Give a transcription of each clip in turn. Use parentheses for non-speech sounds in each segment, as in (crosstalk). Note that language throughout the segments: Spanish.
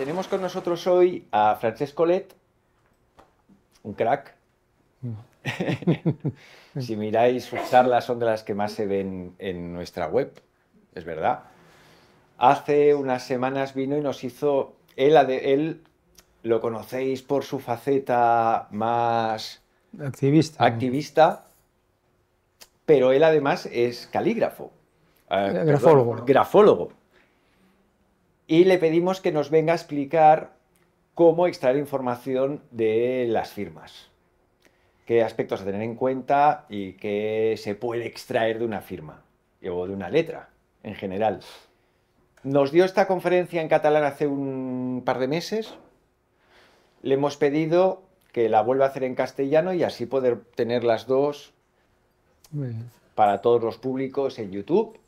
tenemos con nosotros hoy a Francesco Let, un crack. Mm. (laughs) si miráis sus charlas son de las que más se ven en nuestra web, es verdad. Hace unas semanas vino y nos hizo, él, lo conocéis por su faceta más activista. activista pero él además es calígrafo. Ah, eh, grafólogo. grafólogo y le pedimos que nos venga a explicar cómo extraer información de las firmas, qué aspectos a tener en cuenta y qué se puede extraer de una firma o de una letra en general. Nos dio esta conferencia en catalán hace un par de meses. Le hemos pedido que la vuelva a hacer en castellano y así poder tener las dos para todos los públicos en YouTube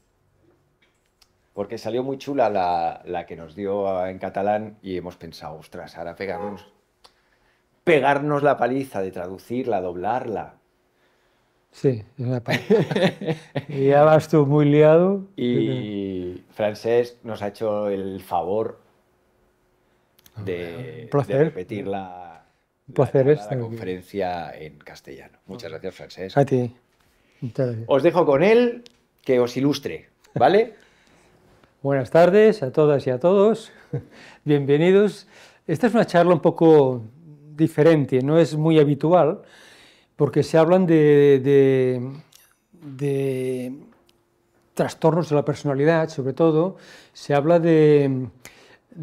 porque salió muy chula la, que nos dio en catalán y hemos pensado, ostras, ahora pegarnos, pegarnos la paliza de traducirla, doblarla. Sí, es una paliza. y ya vas tú muy liado. Y francés nos ha hecho el favor de, repetir la, la conferencia en castellano. Muchas gracias, francés. A ti. Os dejo con él que os ilustre, ¿vale? Buenas tardes a todas y a todos. (laughs) Bienvenidos. Esta es una charla un poco diferente, no es muy habitual, porque se hablan de, trastornos de la personalidad, sobre todo. Se habla de,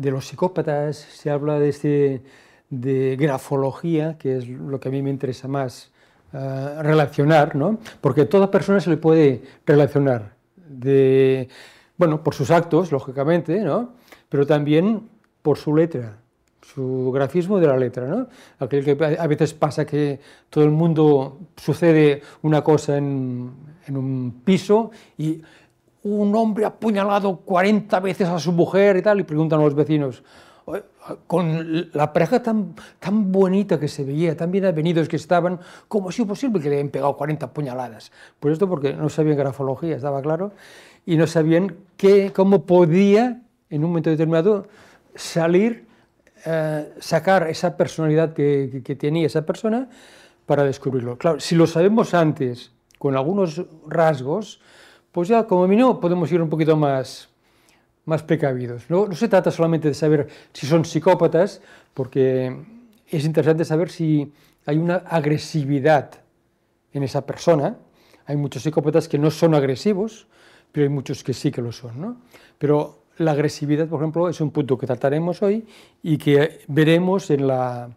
los psicópatas, se habla de, este, de grafología, que es lo que a mí me interesa más eh, relacionar, ¿no? porque toda persona se le puede relacionar. De, bueno, por sus actos, lógicamente, ¿no? pero también por su letra, su grafismo de la letra. ¿no? Aquel que a veces pasa que todo el mundo sucede una cosa en, un piso y un hombre ha apuñalado 40 veces a su mujer y tal, y preguntan a los vecinos, con la pareja tan, tan bonita que se veía, tan bien avenidos que estaban, ¿cómo ha sido posible que le hayan pegado 40 puñaladas? Pues esto porque no sabían grafología, estaba claro y no sabían cómo podía en un momento determinado salir, eh, sacar esa personalidad que, tenía esa persona para descubrirlo. Claro, si lo sabemos antes, con algunos rasgos, pues ya como mínimo podemos ir un poquito más, más precavidos. no se trata solamente de saber si son psicópatas, porque es interesante saber si hay una agresividad en esa persona. Hay muchos psicópatas que no son agresivos, pero hay muchos que sí que lo son. ¿no? Pero la agresividad, por ejemplo, es un punto que trataremos hoy y que veremos en la,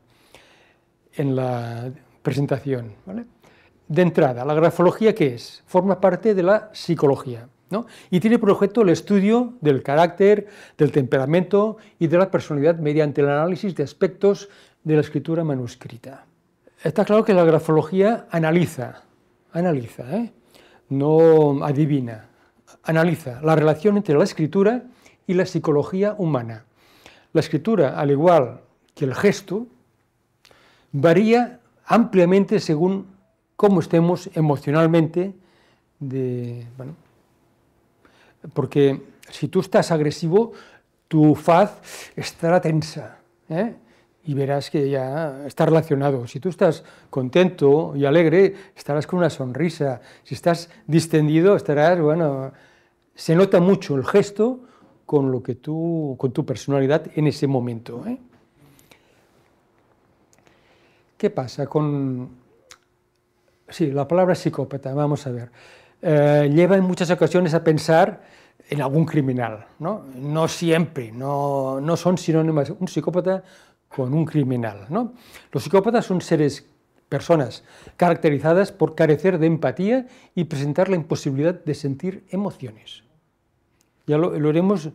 en la presentación. ¿vale? De entrada, la grafología, ¿qué es? Forma parte de la psicología. ¿no? Y tiene por objeto el estudio del carácter, del temperamento y de la personalidad mediante el análisis de aspectos de la escritura manuscrita. Está claro que la grafología analiza, analiza, ¿eh? no adivina, analiza la relación entre la escritura y la psicología humana. La escritura, al igual que el gesto, varía ampliamente según cómo estemos emocionalmente, de, porque si tú estás agresivo, tu faz estará tensa, ¿eh? y verás que ya está relacionado. Si tú estás contento y alegre, estarás con una sonrisa. Si estás distendido, estarás, bueno, se nota mucho el gesto con lo que tú, con tu personalidad en ese momento. ¿eh? ¿Qué pasa con, sí, la palabra psicópata? Vamos a ver. Eh, lleva en muchas ocasiones a pensar en algún criminal, ¿no? siempre, no, no son sinónimos Un psicópata con un criminal. Los psicópatas son seres, personas caracterizadas por carecer de empatía y presentar la imposibilidad de sentir emociones. Ya lo, iremos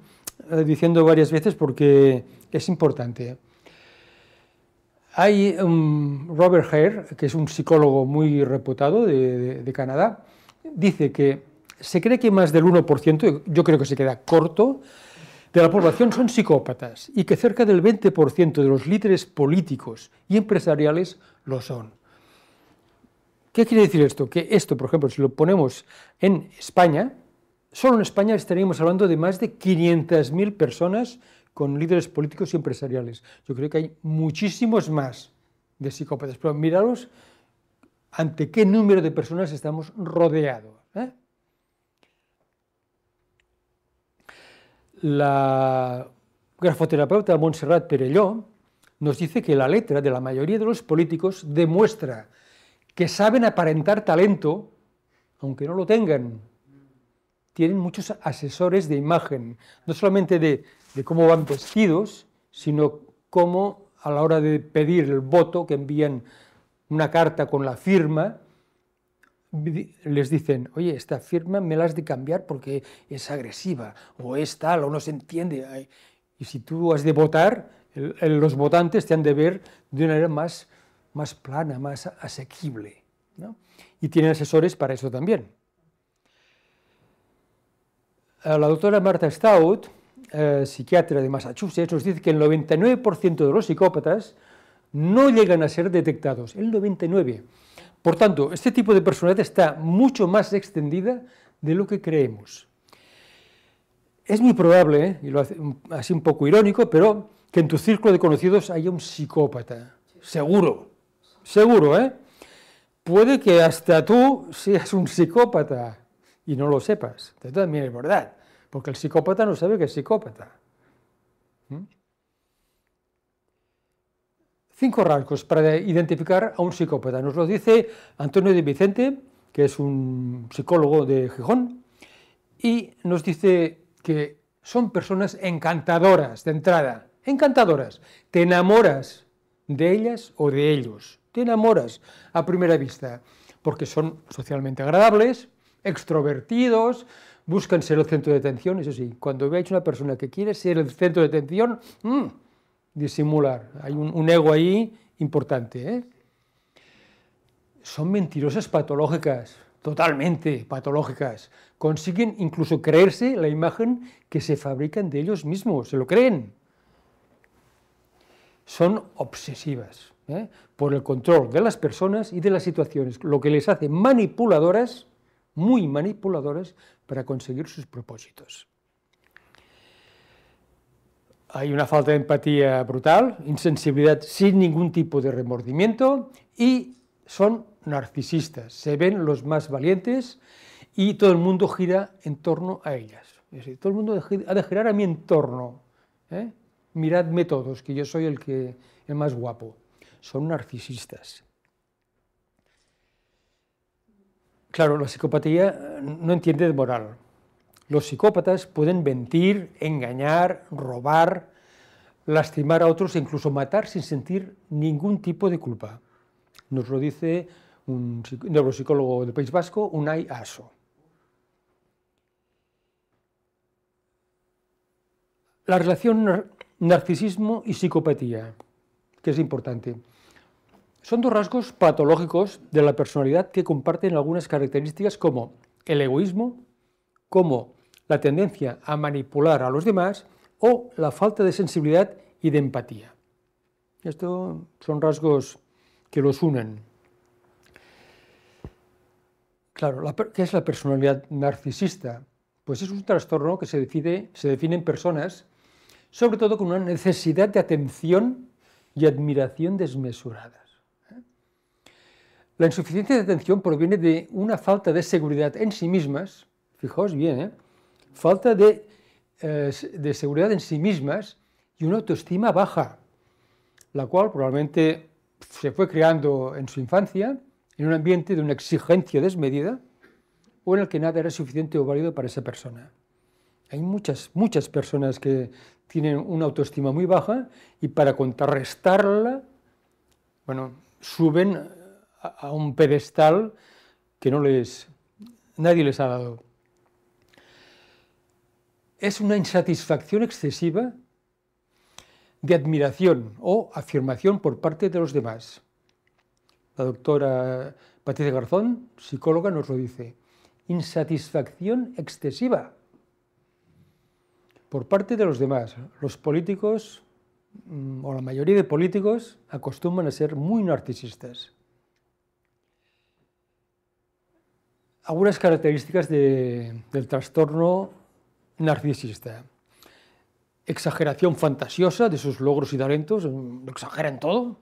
eh, diciendo varias veces porque es importante. Hay um, Robert Hare, que es un psicólogo muy reputado de, de Canadá, dice que se cree que más del 1%, yo creo que se queda corto, de la población son psicópatas y que cerca del 20% de los líderes políticos y empresariales lo son. ¿Qué quiere decir esto? Que esto, por ejemplo, si lo ponemos en España, solo en España estaríamos hablando de más de 500.000 personas con líderes políticos y empresariales. Yo creo que hay muchísimos más de psicópatas, pero miraros ante qué número de personas estamos rodeados. ¿eh? la grafoterapeuta Montserrat Perelló nos dice que la letra de la mayoría de los políticos demuestra que saben aparentar talento, aunque no lo tengan. Tienen muchos asesores de imagen, no solamente de, de cómo van vestidos, sino cómo a la hora de pedir el voto, que envían una carta con la firma, les dicen, oye, esta firma me la has de cambiar porque es agresiva, o es tal, o no se entiende. Y si tú has de votar, los votantes te han de ver de una manera más, más plana, más asequible. Y tienen asesores para eso también. Eh, la doctora Martha Stout, eh, psiquiatra de Massachusetts, nos dice que el 99% de los psicópatas no llegan a ser detectados. El 99%. Por tanto, este tipo de personalidad está mucho más extendida de lo que creemos. Es muy probable, ¿eh? y lo hace así un poco irónico, pero que en tu círculo de conocidos haya un psicópata. Seguro, seguro, ¿eh? Puede que hasta tú seas un psicópata y no lo sepas. Esto también es verdad, porque el psicópata no sabe que es psicópata. ¿Mm? Cinco rasgos para identificar a un psicópata. Nos lo dice Antonio de Vicente, que es un psicólogo de Gijón, y nos dice que son personas encantadoras de entrada, encantadoras. Te enamoras de ellas o de ellos, te enamoras a primera vista, porque son socialmente agradables, extrovertidos, buscan ser el centro de atención, eso sí, cuando veis una persona que quiere ser el centro de atención, mmm, disimular. Hay un, ego ahí importante. ¿eh? Son mentirosas patológicas, totalmente patológicas. Consiguen incluso creerse la imagen que se fabrican de ellos mismos, se lo creen. Son obsesivas ¿eh? por el control de las personas y de las situaciones, lo que les hace manipuladoras, muy manipuladoras, para conseguir sus propósitos hay una falta de empatía brutal, insensibilidad sin ningún tipo de remordimiento y son narcisistas, se ven los más valientes y todo el mundo gira en torno a ellas. todo el mundo ha de girar a mi entorno. ¿eh? Miradme todos, que yo soy el, que, el más guapo. Son narcisistas. Claro, la psicopatía no entiende de moral. Los psicópatas pueden mentir, engañar, robar, lastimar a otros e incluso matar sin sentir ningún tipo de culpa. Nos lo dice un neuropsicólogo del País Vasco, un Aso. La relación narcisismo y psicopatía, que es importante. Son dos rasgos patológicos de la personalidad que comparten algunas características como el egoísmo, como la tendencia a manipular a los demás o la falta de sensibilidad y de empatía. Estos son rasgos que los unen. Claro, ¿qué es la personalidad narcisista? Pues es un trastorno que se define, se define en personas, sobre todo con una necesidad de atención y admiración desmesuradas. ¿eh? La insuficiencia de atención proviene de una falta de seguridad en sí mismas, fijaos bien, ¿eh? falta eh, de, seguridad en sí mismas y una autoestima baja, la cual probablemente se fue creando en su infancia en un ambiente de una exigencia desmedida o en el que nada era suficiente o válido para esa persona. Hay muchas, muchas personas que tienen una autoestima muy baja y para contrarrestarla, bueno, suben a, a un pedestal que no les, nadie les ha dado es una insatisfacción excesiva de admiración o afirmación por parte de los demás. La doctora Patricia Garzón, psicóloga, nos lo dice. Insatisfacción excesiva por parte de los demás. Los políticos, mm, o la mayoría de políticos, acostumbran a ser muy narcisistas. Algunas características del trastorno narcisista. Exageración fantasiosa de sus logros y talentos, lo exageran todo,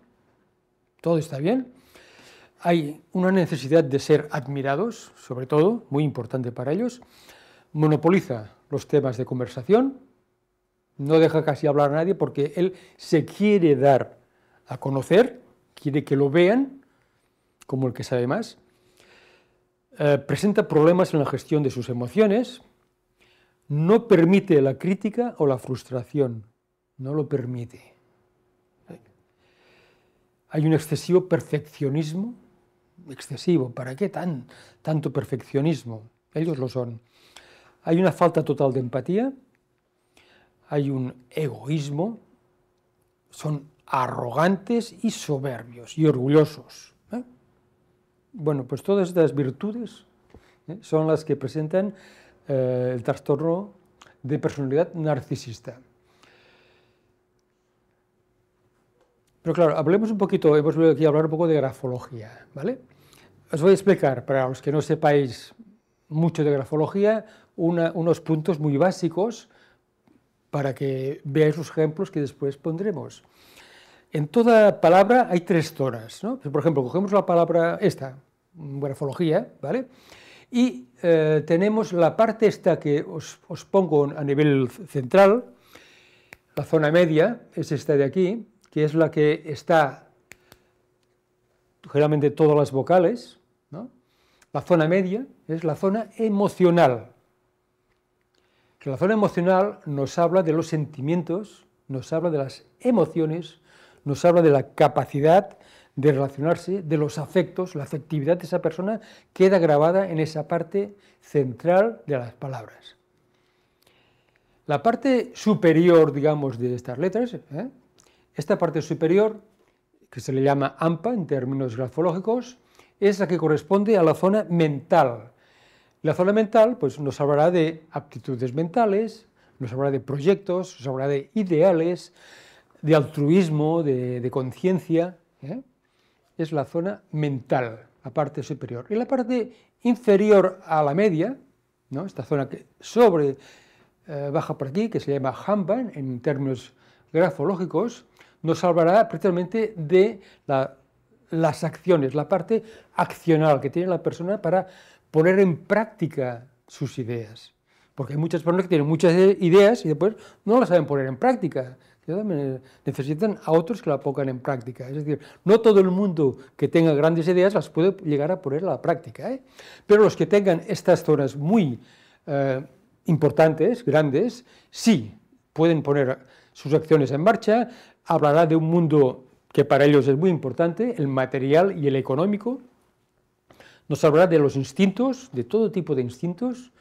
todo está bien. Hay una necesidad de ser admirados, sobre todo, muy importante para ellos. Monopoliza los temas de conversación, no deja casi hablar a nadie porque él se quiere dar a conocer, quiere que lo vean como el que sabe más. Eh, presenta problemas en la gestión de sus emociones, no permite la crítica o la frustración, no lo permite. Hay un excesivo perfeccionismo, excesivo, ¿para qué tan, tanto perfeccionismo? Ellos lo son. Hay una falta total de empatía, hay un egoísmo, son arrogantes y soberbios y orgullosos. ¿eh? Bueno, pues todas estas virtudes ¿eh? son las que presentan eh, el trastorno de personalidad narcisista. Pero claro, hablemos un poquito, hemos venido aquí a hablar un poco de grafología, ¿vale? Os voy a explicar, para los que no sepáis mucho de grafología, unos puntos muy básicos para que veáis los ejemplos que después pondremos. En toda palabra hay tres zonas, Por ejemplo, cogemos la palabra esta, grafología, ¿vale? Y eh, tenemos la parte esta que os, pongo a nivel central, la zona media, es esta de aquí, que es la que está generalmente todas las vocales, la zona media es la zona emocional, la zona emocional nos habla de los sentimientos, nos habla de las emociones, nos habla de la capacidad de relacionarse, de los afectos, la afectividad de esa persona queda grabada en esa parte central de las palabras. La parte superior, digamos, de estas letras, ¿eh? esta parte superior, que se le llama AMPA en términos grafológicos, es la que corresponde a la zona mental. La zona mental pues, nos hablará de aptitudes mentales, nos hablará de proyectos, nos hablará de ideales, de altruismo, de, conciencia. ¿eh? es la zona mental, la parte superior. Y la parte inferior a la media, esta zona que sobre eh, baja por aquí, que se llama Hamban en términos grafológicos, nos salvará precisamente de las acciones, la parte accional que tiene la persona para poner en práctica sus ideas. Porque hay muchas personas que tienen muchas ideas y después no las saben poner en práctica. Eh, necesitan a otros que la pongan en práctica. Es decir, no todo el mundo que tenga grandes ideas las puede llegar a poner a la práctica, ¿eh? pero los que tengan estas zonas muy eh, importantes, grandes, sí pueden poner sus acciones en marcha, hablará de un mundo que para ellos es muy importante, el material y el económico, nos hablará de los instintos, de todo tipo de instintos,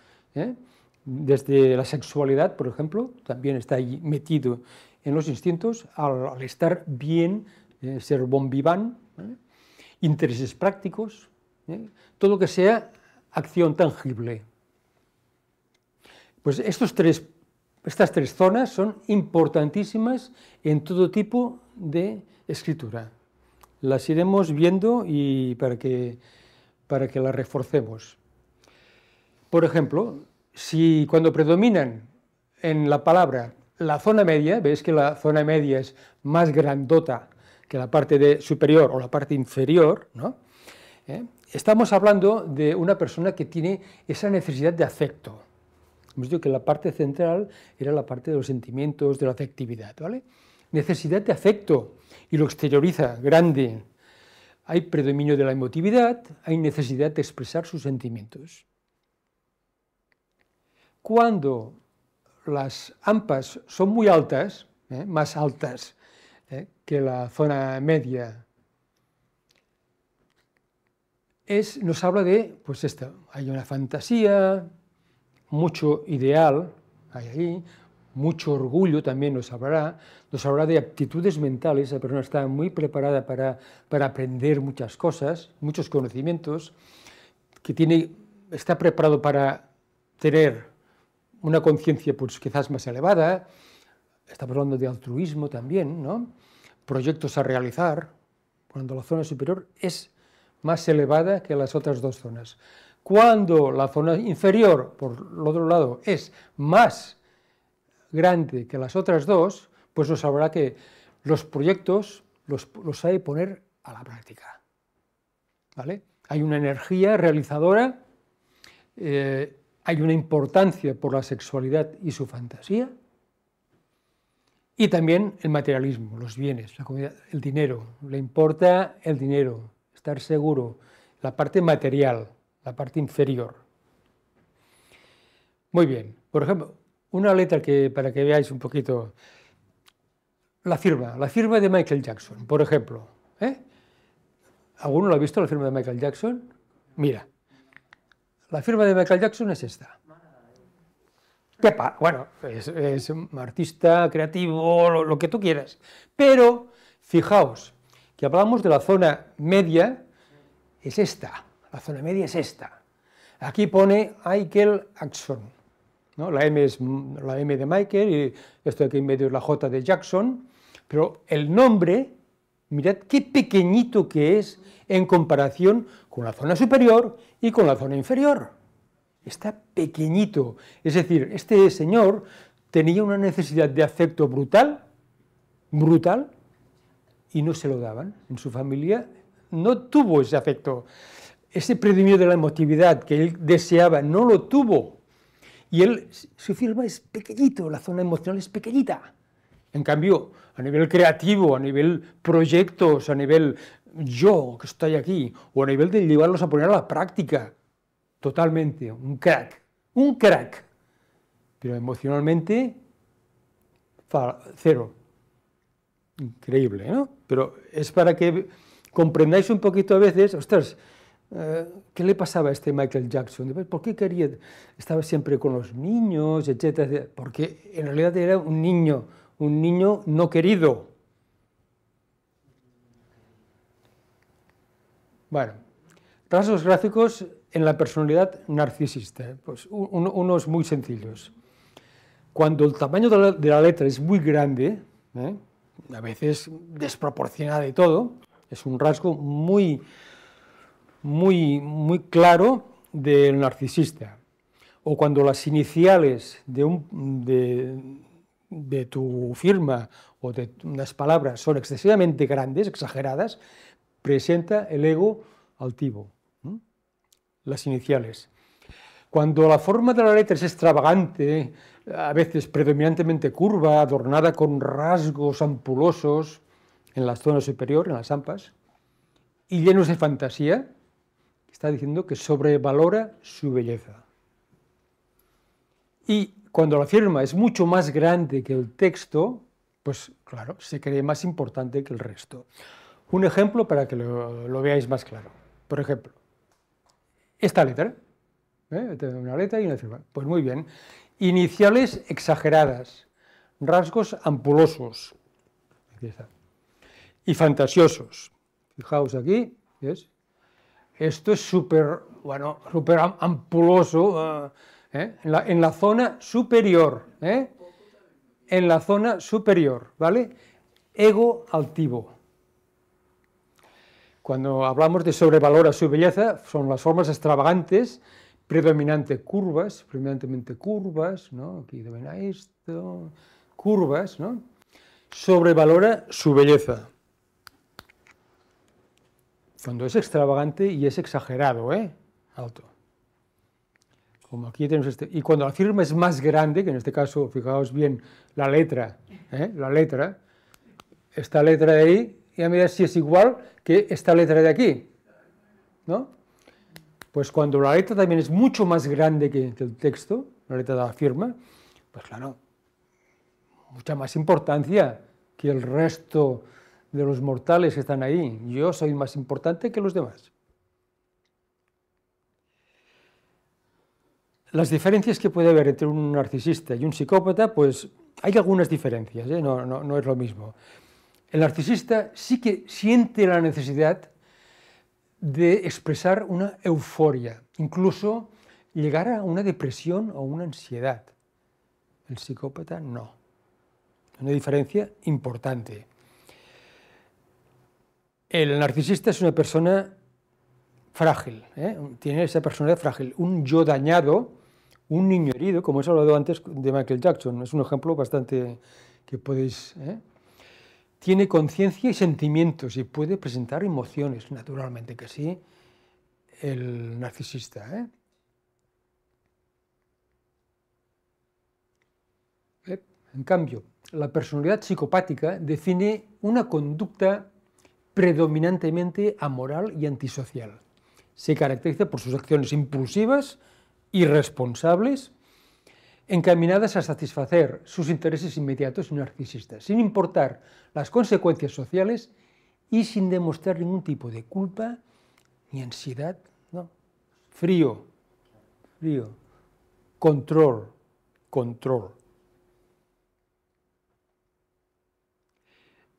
desde la sexualidad, por ejemplo, también está ahí metido en los instintos al, estar bien, eh, ser bon vivant, ¿eh? intereses prácticos, ¿eh? todo lo que sea acción tangible. Pues estos tres, estas tres zonas son importantísimas en todo tipo de escritura. Las iremos viendo y para que, para que las reforcemos. Por ejemplo, si cuando predominan en la palabra la zona media, veis que la zona media es más grandota que la parte de superior o la parte inferior, ¿no? ¿Eh? estamos hablando de una persona que tiene esa necesidad de afecto. Hemos dicho que la parte central era la parte de los sentimientos, de la afectividad, ¿vale? Necesidad de afecto, y lo exterioriza, grande. Hay predominio de la emotividad, hay necesidad de expresar sus sentimientos. Cuando las AMPAs son muy altas, eh, más altas eh, que la zona media, es, nos habla de, pues esto, hay una fantasía, mucho ideal, hay ahí, mucho orgullo también nos hablará, nos hablará de aptitudes mentales, la persona está muy preparada para, para aprender muchas cosas, muchos conocimientos, que tiene, está preparado para tener una conciencia pues, quizás más elevada, estamos hablando de altruismo también, ¿no? proyectos a realizar, cuando la zona superior es más elevada que las otras dos zonas. Cuando la zona inferior, por el otro lado, es más grande que las otras dos, pues nos habrá que los proyectos los, hay poner a la práctica. ¿Vale? Hay una energía realizadora eh, hay una importancia por la sexualidad y su fantasía, y también el materialismo, los bienes, la el dinero. Le importa el dinero, estar seguro, la parte material, la parte inferior. Muy bien, por ejemplo, una letra que para que veáis un poquito, la firma, la firma de Michael Jackson, por ejemplo. ¿eh? ¿Alguno lo ha visto, la firma de Michael Jackson? Mira, la firma de Michael Jackson es esta. bueno, es, un artista creativo, lo, que tú quieras. Pero, fijaos, que hablamos de la zona media, es esta. La zona media es esta. Aquí pone Michael Jackson. ¿no? La, M es, la M de Michael y esto de aquí en medio es la J de Jackson. Pero el nombre, mirad qué pequeñito que es en comparación con la zona superior y con la zona inferior. Está pequeñito. Es decir, este señor tenía una necesidad de afecto brutal, brutal, y no se lo daban. En su familia no tuvo ese afecto. Ese predominio de la emotividad que él deseaba no lo tuvo. Y él, su firma es pequeñito, la zona emocional es pequeñita. En cambio, a nivel creativo, a nivel proyectos, a nivel yo que estoy aquí, o a nivel de llevarlos a poner a la práctica. Totalmente, un crack, un crack. Pero emocionalmente, cero. Increíble, ¿no? Pero es para que comprendáis un poquito a veces, ostras, eh, ¿qué le pasaba a este Michael Jackson? ¿Por qué quería? Estaba siempre con los niños, etcétera, Porque en realidad era un niño, un niño no querido. Bueno, rasgos gráficos en la personalidad narcisista. Eh, pues unos muy sencillos. Cuando el tamaño de la, letra es muy grande, eh, a veces desproporcionada y todo, es un rasgo muy, muy, muy claro del narcisista. O cuando las iniciales de, de tu firma o de unas palabras son excesivamente grandes, exageradas, presenta el ego altivo, las iniciales. Cuando la forma de la letra es extravagante, a veces predominantemente curva, adornada con rasgos ampulosos en la zona superior, en las ampas, y llenos de fantasía, está diciendo que sobrevalora su belleza. Y cuando la firma es mucho más grande que el texto, pues claro, se cree más importante que el resto. Un ejemplo para que lo, veáis más claro. Por ejemplo, esta letra. ¿eh? Una letra y una Pues muy bien. Iniciales exageradas, rasgos ampulosos. Y fantasiosos. Fijaos aquí. Esto es súper, bueno, súper ampuloso. Eh, ¿eh? En, la, zona superior. En la zona superior, ¿vale? Ego altivo. Cuando hablamos de sobrevalora su belleza, son las formas extravagantes, predominante curvas, predominantemente curvas, ¿no? aquí a esto, curvas, ¿no? sobrevalora su belleza. Cuando es extravagante y es exagerado, ¿eh? alto. Como aquí tenemos este. Y cuando la firma es más grande, que en este caso, fijaos bien, la letra, ¿eh? la letra, esta letra de ahí, ya mira si es igual que esta letra de aquí, ¿no? Pues cuando la letra también es mucho más grande que, el texto, la letra de la firma, pues claro, mucha más importancia que el resto de los mortales que están ahí. Yo soy más importante que los demás. Las diferencias que puede haber entre un narcisista y un psicópata, pues hay algunas diferencias, ¿eh? no es lo mismo. El narcisista sí que siente la necesidad de expresar una euforia, incluso llegar a una depresión o una ansiedad. El psicópata no. Una diferencia importante. El narcisista es una persona frágil, ¿eh? tiene esa personalidad frágil, un yo dañado, un niño herido, como he hablado antes de Michael Jackson, es un ejemplo bastante que podéis... ¿eh? tiene conciencia y sentimientos y puede presentar emociones, naturalmente que sí, el narcisista. ¿eh? Eh, en cambio, la personalidad psicopática define una conducta predominantemente amoral y antisocial. Se caracteriza por sus acciones impulsivas, irresponsables, encaminadas a satisfacer sus intereses inmediatos y narcisistas, sin importar las consecuencias sociales y sin demostrar ningún tipo de culpa ni ansiedad, Frío, frío, control, control.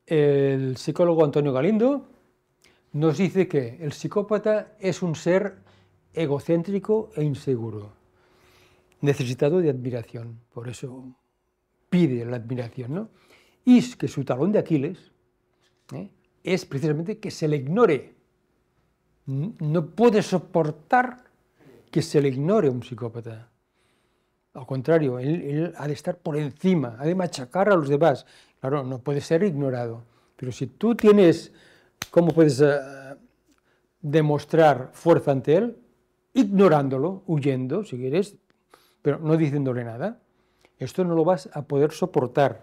El psicólogo Antonio Galindo nos dice que el psicópata es un ser egocéntrico e inseguro necesitado de admiración, por eso pide la admiración, ¿no? Y es que su talón de Aquiles ¿eh? es precisamente que se le ignore. No puede soportar que se le ignore un psicópata. Al contrario, él, ha de estar por encima, ha de machacar a los demás. Claro, no puede ser ignorado. Pero si tú tienes, ¿cómo puedes eh, demostrar fuerza ante él? Ignorándolo, huyendo, si quieres, pero no diciéndole nada. Esto no lo vas a poder soportar.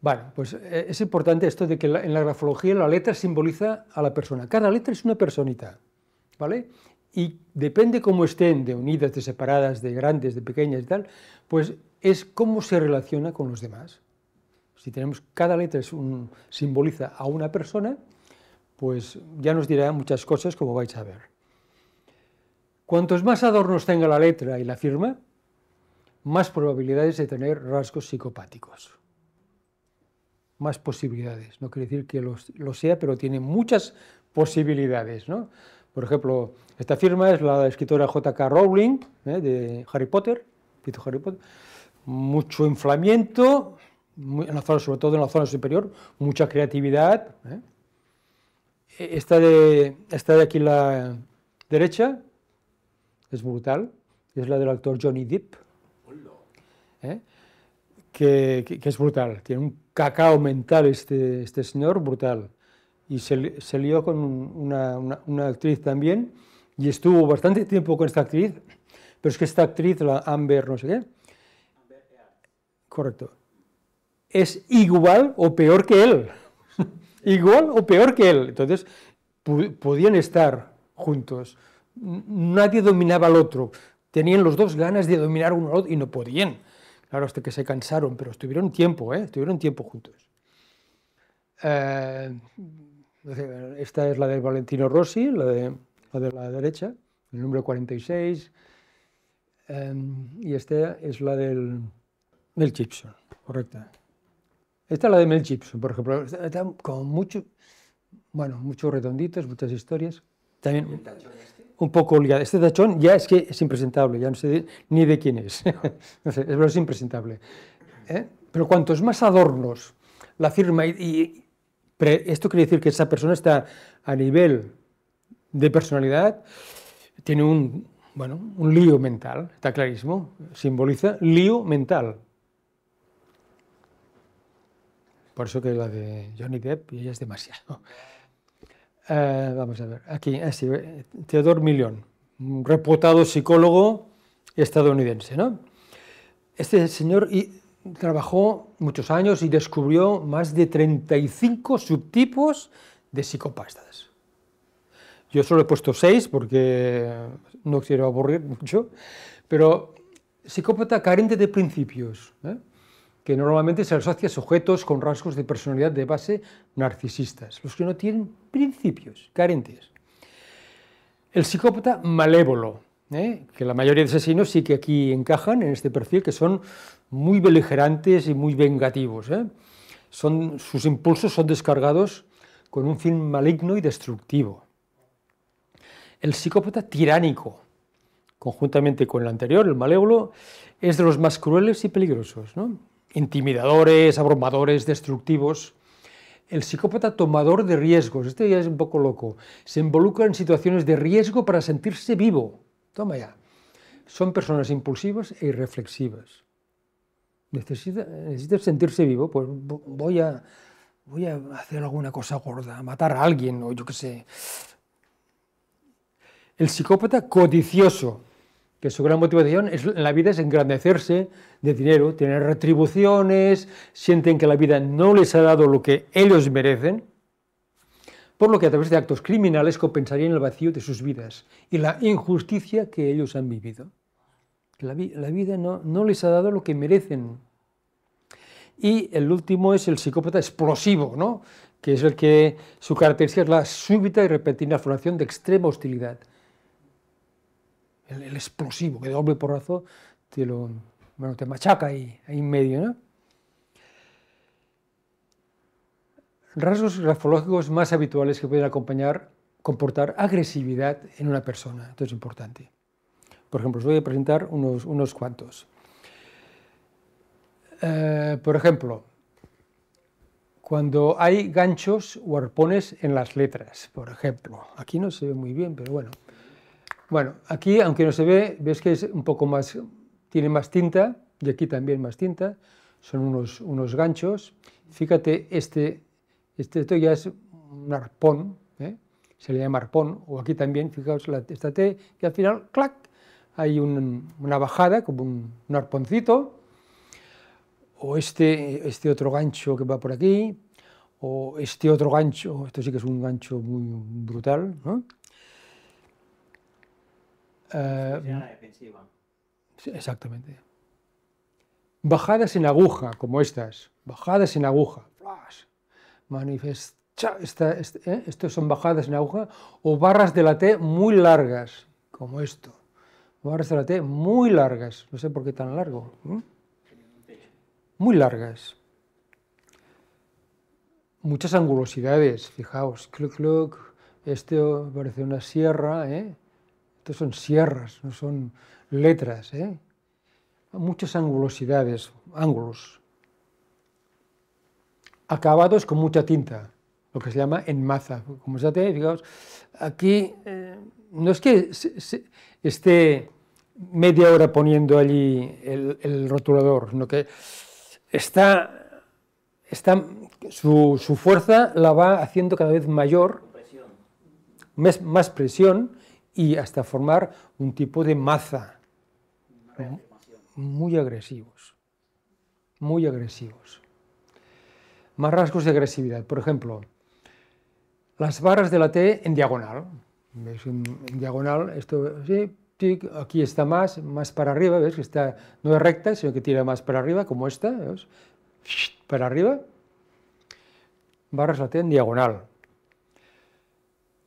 Bueno, pues eh, es importante esto de que en la grafología la letra simboliza a la persona. Cada letra es una personita, ¿vale? Y depende cómo estén, de unidas, de separadas, de grandes, de pequeñas y tal, pues es cómo se relaciona con los demás. Si tenemos cada letra es un, simboliza a una persona, pues ya nos dirá muchas cosas como vais a ver. Cuantos más adornos tenga la letra y la firma, más probabilidades de tener rasgos psicopáticos. Más posibilidades. No quiere decir que lo, sea, pero tiene muchas posibilidades. Por ejemplo, esta firma es la escritora J.K. Rowling, ¿eh? de Harry Potter, Harry Potter. Mucho inflamiento, en la zona, sobre todo en la zona superior, mucha creatividad. ¿eh? E, esta, de, esta de aquí, la derecha, es brutal, es la del actor Johnny Depp, ¿eh? que, es brutal, tiene un cacao mental este, este señor, brutal. Y se, se lió con una, actriz también, y estuvo bastante tiempo con esta actriz, pero es que esta actriz, la Amber, no sé qué, correcto, es igual o peor que él, (laughs) igual o peor que él. Entonces, podían estar juntos nadie dominaba al otro, tenían los dos ganas de dominar uno al otro y no podían. Claro, hasta que se cansaron, pero estuvieron tiempo, ¿eh? estuvieron tiempo juntos. Eh, esta es la de Valentino Rossi, la de la, de la derecha, el número 46, eh, y esta es la del Mel Gibson, correcta. Esta es la de Mel Gibson, por ejemplo, con mucho, bueno, muchos redonditos, muchas historias. También, un poco olvidada. Este tachón ya es que es impresentable, ya no sé ni de quién es. (laughs) Es verdad, es impresentable. ¿eh? Pero cuantos más adornos la firma y, esto quiere decir que esa persona está a nivel de personalidad, tiene un, bueno, un lío mental, está clarísimo, simboliza lío mental. Por eso que la de Johnny Depp ya es demasiado. Eh, vamos a ver, aquí, así, eh, eh, Theodore un reputado psicólogo estadounidense, ¿no? Este señor trabajó muchos años y descubrió más de 35 subtipos de psicopastas. Yo solo he puesto seis porque no quiero aburrir mucho, pero psicópata carente de principios que normalmente se asocia a sujetos con rasgos de personalidad de base narcisistas, los que no tienen principios, carentes. El psicópata malévolo, ¿eh? que la mayoría de asesinos sí que aquí encajan en este perfil, que son muy beligerantes y muy vengativos. ¿eh? Son, sus impulsos son descargados con un fin maligno y destructivo. El psicópata tiránico, conjuntamente con el anterior, el malévolo, es de los más crueles y peligrosos intimidadores, abrumadores, destructivos. El psicópata tomador de riesgos, este ya es un poco loco, se involucra en situaciones de riesgo para sentirse vivo. Toma ya. Son personas impulsivas e irreflexivas. Necesita, sentirse vivo, pues voy a, voy a hacer alguna cosa gorda, matar a alguien o yo qué sé. El psicópata codicioso, que su gran motivación es, en la vida es engrandecerse de dinero, tener retribuciones, sienten que la vida no les ha dado lo que ellos merecen, por lo que a través de actos criminales compensarían el vacío de sus vidas y la injusticia que ellos han vivido. la, vida no, les ha dado lo que merecen. Y el último es el psicópata explosivo, que es el que su característica es la súbita y repentina formación de extrema hostilidad el, explosivo, que doble porrazo te lo, bueno, te machaca ahí, ahí en medio, ¿no? Rasgos grafológicos más habituales que pueden acompañar, comportar agresividad en una persona, esto es importante. Por ejemplo, os voy a presentar unos, unos cuantos. Eh, por ejemplo, cuando hay ganchos o arpones en las letras, por ejemplo. Aquí no se ve muy bien, pero bueno. Bueno, aquí, aunque no se ve, ves que es un poco más, tiene más tinta, y aquí también más tinta, son unos, unos ganchos. Fíjate, este, este, esto ya es un arpón, ¿eh? se le llama arpón, o aquí también, fijaos, esta T, que al final, clac, hay una bajada, como un, arponcito, o este, este otro gancho que va por aquí, o este otro gancho, esto sí que es un gancho muy brutal, ¿no? Eh, exactamente. Bajadas en aguja, como estas. Bajadas en aguja. Manifesta. Manifest estos ¿eh? son bajadas en aguja, o barras de la T muy largas, como esto. Barras de la T muy largas, no sé por qué tan largo. ¿eh? Muy largas. Muchas angulosidades, fijaos, cluc, este parece una sierra, ¿eh? Estos son sierras, no son letras. ¿eh? Muchas angulosidades, ángulos. Acabados con mucha tinta, lo que se llama enmaza. Como ya te digamos aquí eh, no es que esté media hora poniendo allí el, rotulador, sino que está, está su, fuerza la va haciendo cada vez mayor, más presión, y hasta formar un tipo de maza. Muy agresivos, muy agresivos. Más rasgos de agresividad. Por ejemplo, las barras de la T en diagonal. ¿Ves? En, diagonal, esto sí, aquí está más, más para arriba, ¿ves? Que está, no es recta, sino que tira más para arriba, como esta, Para arriba. Barras la T en diagonal.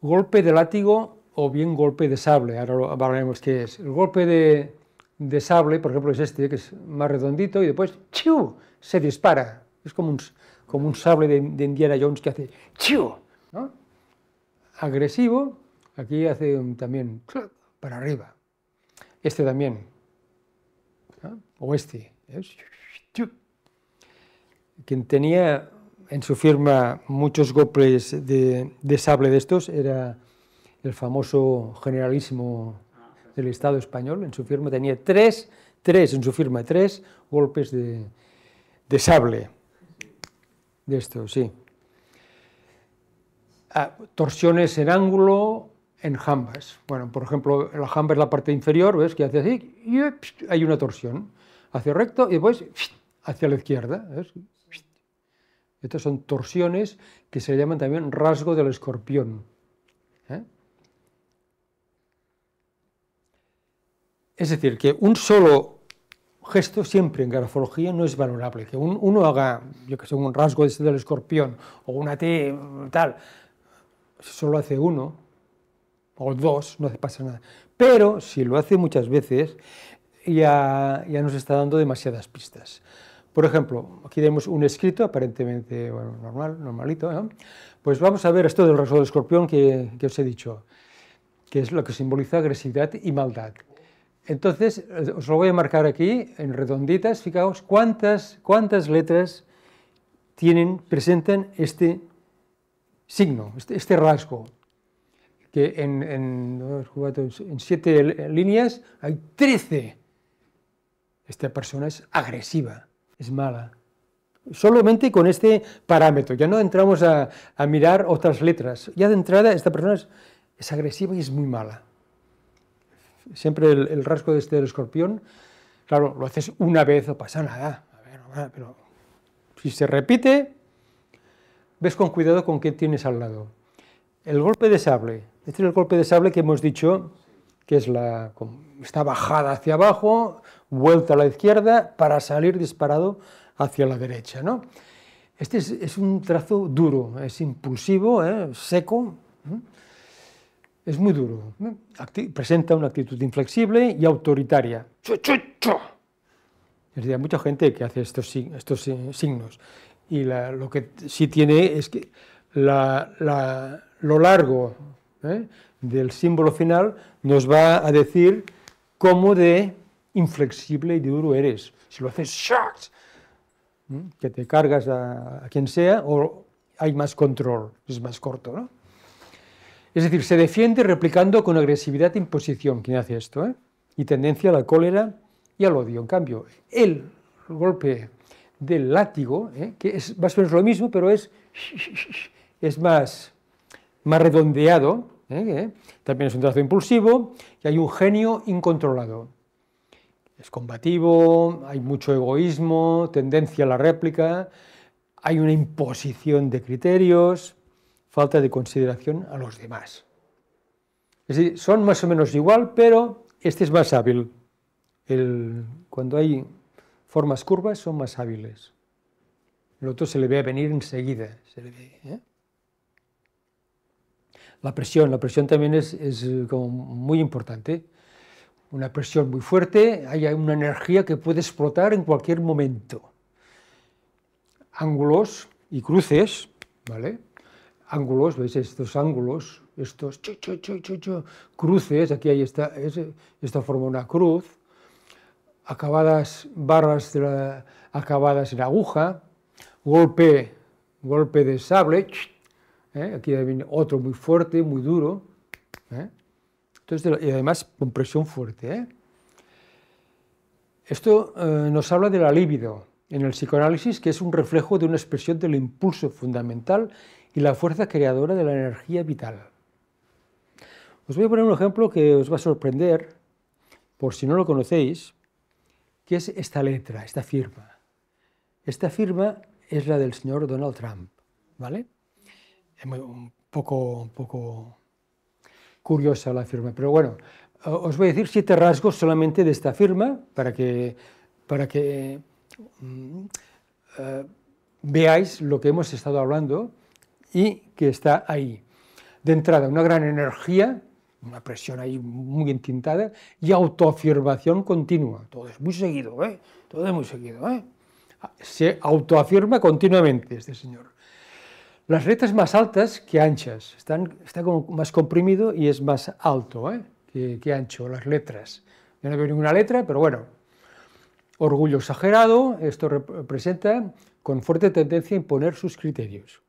Golpe de látigo o bien golpe de sable, ahora hablaremos qué es. El golpe de, sable, por ejemplo, es este, que es más redondito y después ¡chiu! se dispara. Es como un, como un sable de, Indiana Jones que hace ¡chiu! Agresivo, aquí hace también para arriba. Este también, o este. ¿eh? Quien tenía en su firma muchos golpes de sable de estos era el famoso generalísimo ah, del Estado español. En su firma tenía tres, tres, en su firma tres golpes de, sable. De esto, sí. Ah, torsiones en ángulo, en jambas. Bueno, por ejemplo, la jamba es la parte inferior, ¿ves? Que hace así, y eh, hay una torsión. Hacia recto y después hacia la izquierda. Estas son torsiones que se llaman también rasgo del escorpión. Es decir, que un solo gesto siempre en grafología no es valorable. Que uno haga, yo que sé, un rasgo de este del escorpión o una T, tal, solo hace uno o dos, no hace pasa nada. Pero si lo hace muchas veces, ya, nos está dando demasiadas pistas. Por ejemplo, aquí tenemos un escrito aparentemente normal, normalito. Pues vamos a ver esto del rasgo del escorpión que, que os he dicho, que es lo que simboliza agresividad y maldad. Entonces, eh, os lo voy a marcar aquí en redonditas, fijaos cuántas, cuántas letras tienen, presentan este signo, este, este rasgo, que en, siete líneas hay trece. Esta persona es agresiva, es mala. Solamente con este parámetro, ya no entramos a, mirar otras letras. Ya de entrada esta persona es agresiva y es muy mala siempre el, rasco rasgo de este del escorpión, claro, lo haces una vez, o pasa nada, pero si se repite, ves con cuidado con qué tienes al lado. El golpe de sable, este es el golpe de sable que hemos dicho, que es la, está bajada hacia abajo, vuelta a la izquierda, para salir disparado hacia la derecha, ¿no? Este es, un trazo duro, es impulsivo, ¿eh? seco, es muy duro. presenta una actitud inflexible y autoritaria. Es decir, hay mucha gente que hace estos, signos. Y lo que sí tiene es que lo largo ¿eh? del símbolo final nos va a decir cómo de inflexible y duro eres. Si lo haces, que te cargas a, a, quien sea, o hay más control, es más corto, ¿no? Es decir, se defiende replicando con agresividad e imposición quien hace esto, eh? y tendencia a la cólera y al odio. En cambio, el golpe del látigo, eh, que es más o menos lo mismo, pero es, es más, más redondeado, eh, también es un trazo impulsivo, y hay un genio incontrolado. Es combativo, hay mucho egoísmo, tendencia a la réplica, hay una imposición de criterios, falta de consideración a los demás. Es decir, son más o menos igual, pero este es más hábil. cuando hay formas curvas son más hábiles. El otro se le ve venir enseguida. ¿eh? La presión, la presión también es, es eh, como muy importante. Una presión muy fuerte, hay una energía que puede explotar en cualquier momento. Ángulos y cruces, ¿vale? ángulos, ¿veis? Estos ángulos, estos cruces, aquí hay está, esta forma una cruz, acabadas barras acabadas en aguja, golpe, golpe de sable, ¿eh? aquí viene otro muy fuerte, muy duro, ¿eh? Entonces, y además con presión fuerte. ¿eh? Esto nos habla de la libido en el psicoanálisis, que es un reflejo de una expresión del impulso fundamental y la fuerza creadora de la energía vital. Os voy a poner un ejemplo que os va a sorprender, por si no lo conocéis, que es esta letra, esta firma. Esta firma es la del señor Donald Trump, ¿vale? Es un poco, un poco curiosa la firma, pero bueno, os voy a decir siete rasgos solamente de esta firma para que, para que mm, eh, veáis lo que hemos estado hablando y que está ahí. De entrada, una gran energía, una presión ahí muy entintada y autoafirmación continua. Todo es muy seguido, ¿eh? Todo es muy seguido, ¿eh? Se autoafirma continuamente este señor. Las letras más altas que anchas, están, está como más comprimido y es más alto ¿eh? que, que, ancho, las letras. Yo no veo ninguna letra, pero bueno. Orgullo exagerado, esto representa con fuerte tendencia a imponer sus criterios.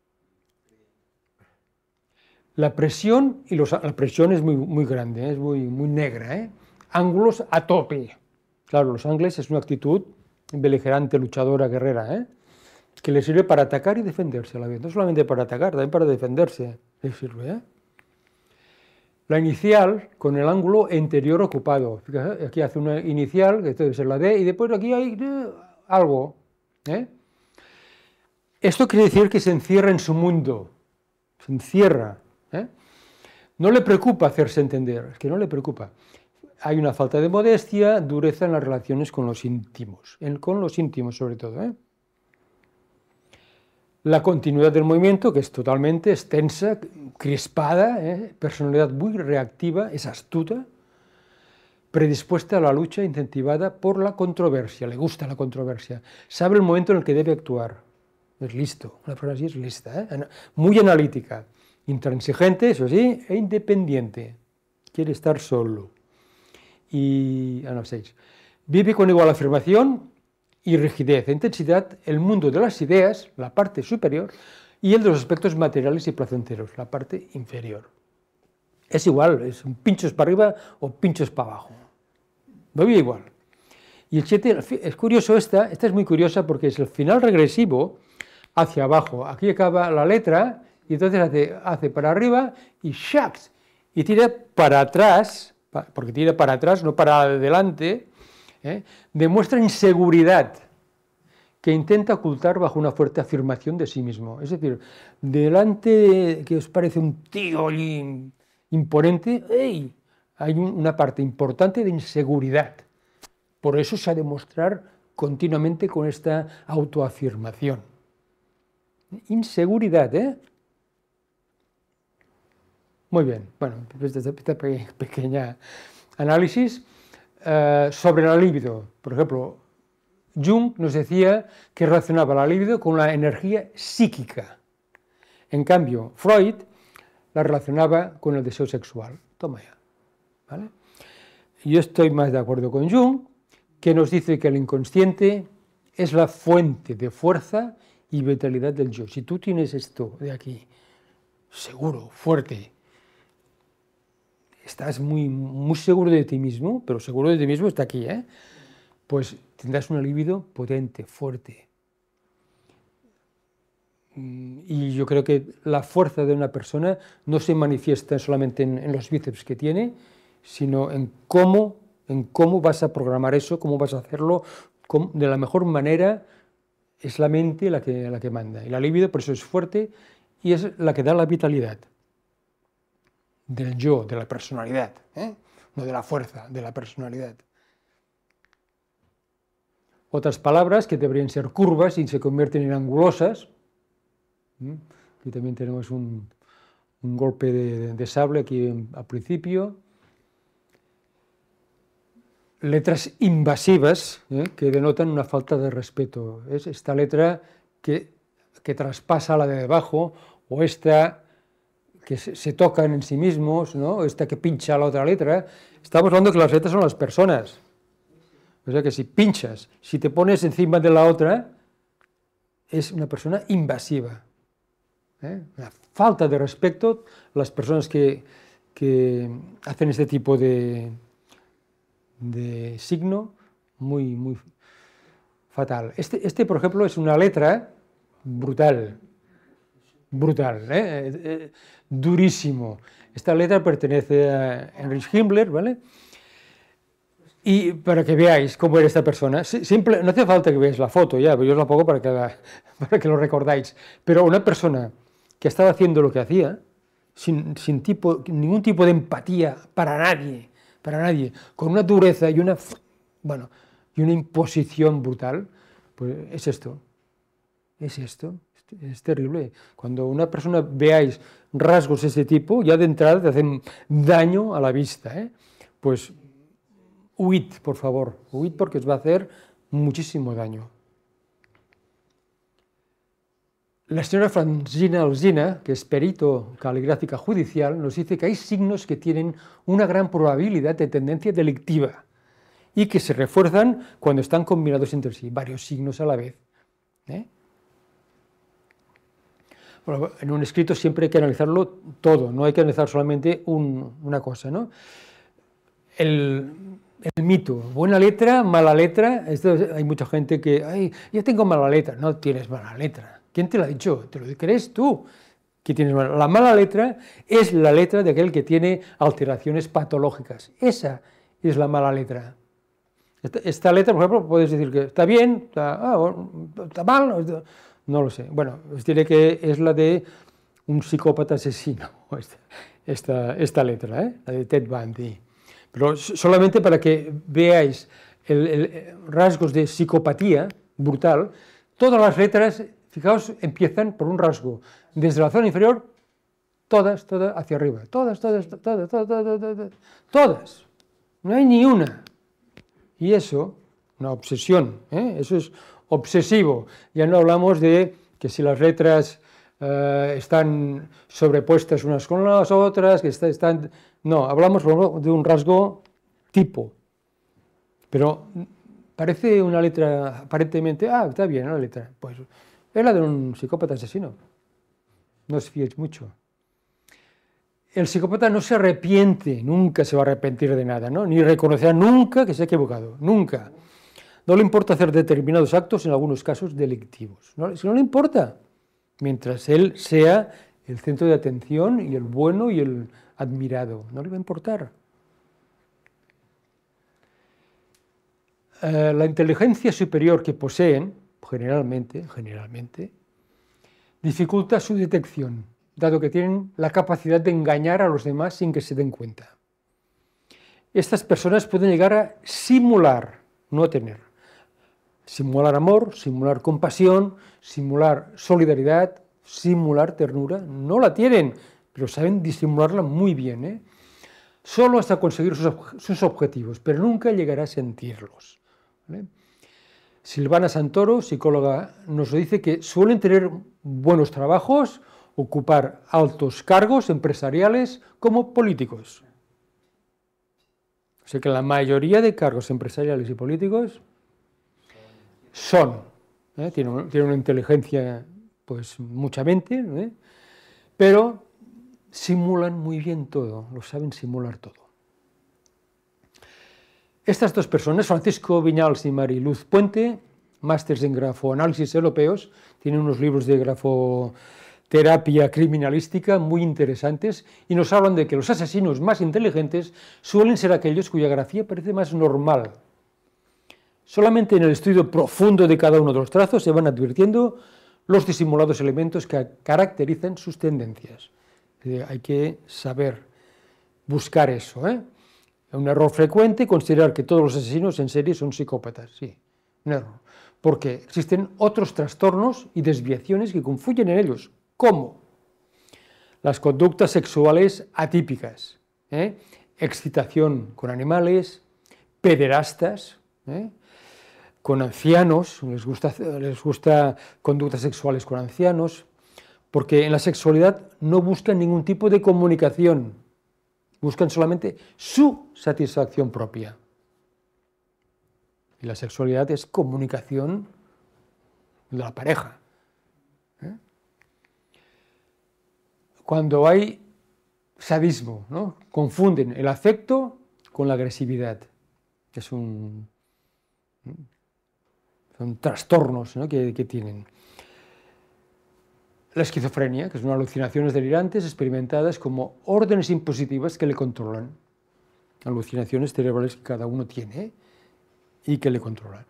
La presión, y la presión es muy, grande, ¿eh? es muy, muy negra, ¿eh? ángulos a tope. Claro, los ángeles es una actitud beligerante, luchadora, guerrera, ¿eh? que le sirve para atacar y defenderse a la No solamente para atacar, también para defenderse La inicial con el ángulo interior ocupado. aquí hace una inicial, que debe ser la D, y después aquí hay algo. Esto quiere decir que se encierra en su mundo, se encierra, no le preocupa hacerse entender, es que no le preocupa. Hay una falta de modestia, dureza en las relaciones con los íntimos, con los íntimos sobre todo. ¿eh? La continuidad del movimiento, que es totalmente extensa, crispada, ¿eh? personalidad muy reactiva, es astuta, predispuesta a la lucha incentivada por la controversia, le gusta la controversia, sabe el momento en el que debe actuar, es listo, una frase así es lista, ¿eh? muy analítica intransigente, eso sí, e independiente, quiere estar solo. Y a ah, no, seis. Vive con igual afirmación y rigidez e intensidad el mundo de las ideas, la parte superior, y el de los aspectos materiales y placenteros, la parte inferior. Es igual, es un pinchos para arriba o pinchos para abajo. vive igual. Y el 7, es curioso esta, esta es muy curiosa porque es el final regresivo hacia abajo. Aquí acaba la letra y entonces hace, para arriba y shacks, y tira para atrás, porque tira para atrás, no para adelante, ¿eh? demuestra inseguridad que intenta ocultar bajo una fuerte afirmación de sí mismo. Es decir, delante que os parece un tío imponente, hay una parte importante de inseguridad. Por eso se ha de mostrar continuamente con esta autoafirmación. Inseguridad, ¿eh? Muy bien, bueno, pues esta pequeña análisis eh, sobre la libido, por ejemplo, Jung nos decía que relacionaba la libido con la energía psíquica. En cambio, Freud la relacionaba con el deseo sexual. Toma ya. ¿vale? Yo estoy más de acuerdo con Jung, que nos dice que el inconsciente es la fuente de fuerza y vitalidad del yo. Si tú tienes esto de aquí, seguro, fuerte, estás muy, muy seguro de ti mismo, pero seguro de ti mismo está aquí, ¿eh? pues tendrás una libido potente, fuerte. Mm, y yo creo que la fuerza de una persona no se manifiesta solamente en, los bíceps que tiene, sino en cómo, en cómo vas a programar eso, cómo vas a hacerlo de la mejor manera. Es la mente la que, la que manda. Y la libido, por eso es fuerte y es la que da la vitalidad del yo, de la personalidad, ¿eh? no de la fuerza, de la personalidad. Otras palabras que deberían ser curvas y se convierten en angulosas. ¿eh? Aquí también tenemos un, golpe de, sable aquí al principio. Letras invasivas ¿eh? que denotan una falta de respeto. Es esta letra que, que traspasa la de debajo o esta que se, tocan en sí mismos, esta que pincha la otra letra, ¿eh? estamos hablando que las letras son las personas. O sea que si pinchas, si te pones encima de la otra, es una persona invasiva. ¿eh? La Una falta de respeto las personas que, hacen este tipo de, signo muy, muy fatal. Este, este, por ejemplo, es una letra brutal brutal, eh, eh, durísimo. Esta letra pertenece a Heinrich Himmler, ¿vale? Y para que veáis cómo era esta persona, simple, no hace falta que veáis la foto ya, pero pues yo os la pongo para que, (laughs) para que lo recordáis. Pero una persona que estaba haciendo lo que hacía, sin, sin tipo, ningún tipo de empatía para nadie, para nadie, con una dureza y una, bueno, y una imposición brutal, pues es esto, es esto es terrible. Cuando una persona veáis rasgos de ese tipo, ya de entrada te hacen daño a la vista. ¿eh? Pues huid, por favor, huid porque os va a hacer muchísimo daño. La señora Francina Alzina, que es perito caligráfica judicial, nos dice que hay signos que tienen una gran probabilidad de tendencia delictiva y que se refuerzan cuando están combinados entre sí, varios signos a la vez. ¿eh? en un escrito siempre hay que analizarlo todo, no hay que analizar solamente una cosa. ¿no? El, mito, buena letra, mala letra, hay mucha gente que, ay, yo tengo mala letra, no tienes mala letra. ¿Quién te lo ha dicho? Te lo crees tú. Que tienes mala. La mala letra es la letra de aquel que tiene alteraciones patológicas. Esa es la mala letra. Esta, letra, por ejemplo, puedes decir que está bien, está, ah, está mal, no lo sé. Bueno, os diré que es la de un psicópata asesino, (laughs) esta, letra, ¿eh? la de Ted Bundy. Pero solamente para que veáis eh, rasgos de psicopatía brutal, todas las letras, fijaos, empiezan por un rasgo. Desde la zona inferior, todas, todas hacia arriba. Todas, todas, todas, todas, todas. todas. No hay ni una. Y eso, una obsesión, ¿eh? eso es obsesivo. Ya no hablamos de que si las letras eh, están sobrepuestas unas con las otras, que están... No, hablamos de un rasgo tipo. Pero parece una letra, aparentemente, ah, está bien la letra. Pues es la de un psicópata asesino. No os fiéis mucho. El psicópata no se arrepiente, nunca se va a arrepentir de nada, ¿no? Ni reconocerá nunca que se ha equivocado, nunca. No le importa hacer determinados actos, en algunos casos delictivos. si no le importa, mientras él sea el centro de atención y el bueno y el admirado, no le va a importar. Eh, la inteligencia superior que poseen, generalmente, generalmente, dificulta su detección, dado que tienen la capacidad de engañar a los demás sin que se den cuenta. Estas personas pueden llegar a simular, no tener, Simular amor, simular compasión, simular solidaridad, simular ternura. No la tienen, pero saben disimularla muy bien. ¿eh? Solo hasta conseguir sus, objetivos, pero nunca llegará a sentirlos. Silvana Santoro, psicóloga, nos dice que suelen tener buenos trabajos, ocupar altos cargos empresariales como políticos. O sea que la mayoría de cargos empresariales y políticos son, ¿eh? tienen una inteligencia, pues mucha mente, ¿eh? pero simulan muy bien todo, lo saben simular todo. Estas dos personas, Francisco Viñals y Mariluz Puente, másters en grafoanálisis europeos, tienen unos libros de grafoterapia criminalística muy interesantes y nos hablan de que los asesinos más inteligentes suelen ser aquellos cuya grafía parece más normal, Solamente en el estudio profundo de cada uno de los trazos se van advirtiendo los disimulados elementos que caracterizan sus tendencias. Eh, hay que saber buscar eso. ¿eh? Un error frecuente considerar que todos los asesinos en serie son psicópatas. Sí, un error. Porque existen otros trastornos y desviaciones que confluyen en ellos. ¿Cómo? Las conductas sexuales atípicas. ¿eh? excitación con animales, pederastas, ¿eh? con ancianos, les gusta, les gusta conductas sexuales con ancianos, porque en la sexualidad no buscan ningún tipo de comunicación, buscan solamente su satisfacción propia. Y la sexualidad es comunicación de la pareja. ¿eh? Cuando hay sadismo, ¿no? confunden el afecto con la agresividad, que es un ¿eh? son trastornos que, tienen. La esquizofrenia, que son alucinaciones delirantes experimentadas como órdenes impositivas que le controlan. Alucinaciones cerebrales que cada uno tiene y que le controlan.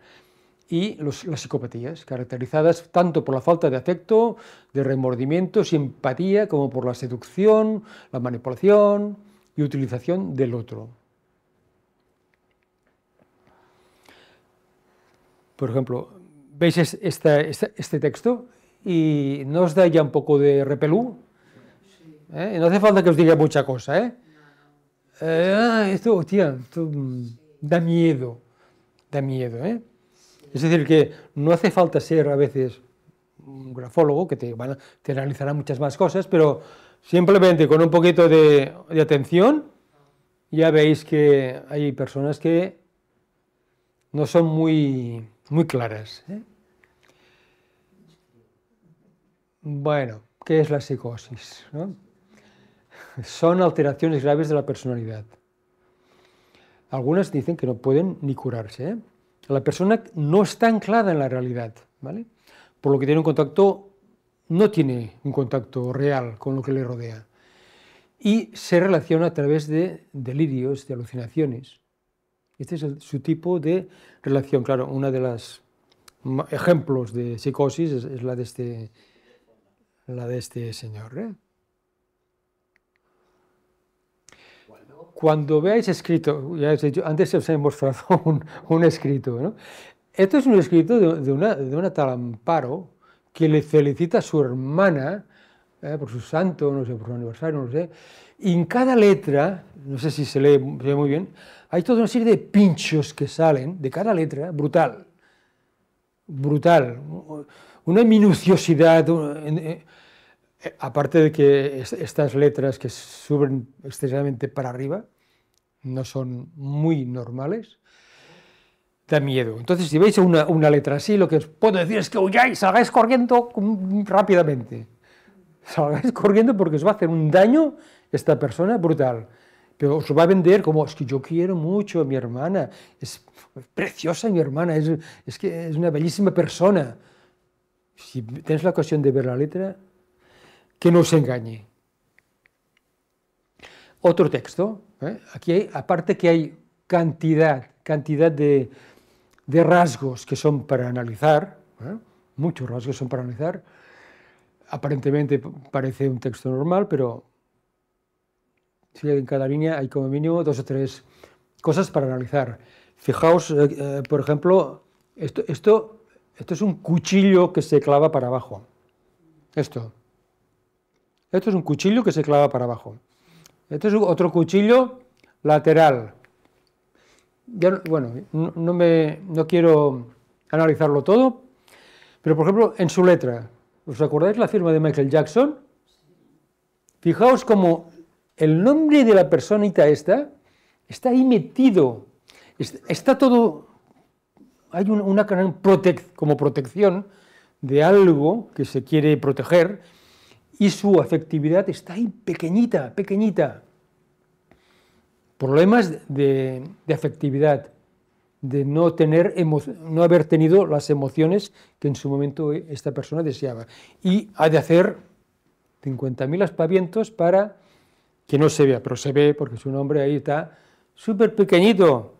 Y las psicopatías, caracterizadas tanto por la falta de afecto, de remordimiento, simpatía, como por la seducción, la manipulación y utilización del otro. Por ejemplo, veis este texto y no os da ya un poco de repelú. ¿Eh? No hace falta que os diga mucha cosa. ¿eh? eh ah, esto, tía, esto da miedo. Da miedo. ¿eh? Es decir, que no hace falta ser a veces un grafólogo, que te, analizará muchas más cosas, pero simplemente con un poquito de atención ya veis que hay personas que no son muy muy claras. ¿eh? Bueno, ¿qué es la psicosis? Son alteraciones graves de la personalidad. Algunas dicen que no pueden ni curarse. ¿eh? La persona no está anclada en la realidad, ¿vale? Por lo que tiene un contacto, no tiene un contacto real con lo que le rodea. Y se relaciona a través de delirios, de alucinaciones. Este es su tipo de relación. Claro, una de los ejemplos de psicosis es, la, de este, la de este señor. ¿eh? Cuando veáis escrito, ya os antes os he mostrado (laughs) un, escrito, ¿no? Esto es un escrito de, una, de una tal Amparo que le felicita a su hermana ¿eh? por su santo, no sé, por su aniversario, no sé, y en cada letra, no sé si se lee, se lee muy bien, hay toda una serie de pinchos que salen de cada letra, brutal, brutal, una minuciosidad, eh, eh, aparte de que estas letras que suben excesivamente para arriba, no son muy normales, da miedo. Entonces, si veis una, letra así, lo que os puedo decir es que huyáis, salgáis corriendo rápidamente. Salgáis corriendo porque os va a hacer un daño esta persona brutal pero os va a vender como, es que yo quiero mucho a mi hermana, es preciosa mi hermana, es, que es una bellísima persona. Si tienes la ocasión de ver la letra, que no os engañe. Otro texto, ¿eh? aquí aparte que hay cantidad, cantidad de, rasgos que son para analizar, ¿eh? muchos rasgos son para analizar, aparentemente parece un texto normal, pero en cada línea hay como mínimo dos o tres cosas para analizar. Fijaos, eh, eh, por ejemplo, esto, es un cuchillo que se clava para abajo. Esto. Esto es un cuchillo que se clava para abajo. Esto es otro cuchillo lateral. bueno, no, me, no quiero analizarlo todo, pero por ejemplo, en su letra, ¿os acordáis la firma de Michael Jackson? Fijaos cómo el nombre de la personita esta está ahí metido, está todo, hay una, una como protección de algo que se quiere proteger y su afectividad está ahí pequeñita, pequeñita. Problemas de, de afectividad, de no, tener no haber tenido las emociones que en su momento e, esta persona deseaba. Y ha de hacer 50.000 aspavientos para que no se vea, pero se ve porque su nombre ahí está súper pequeñito.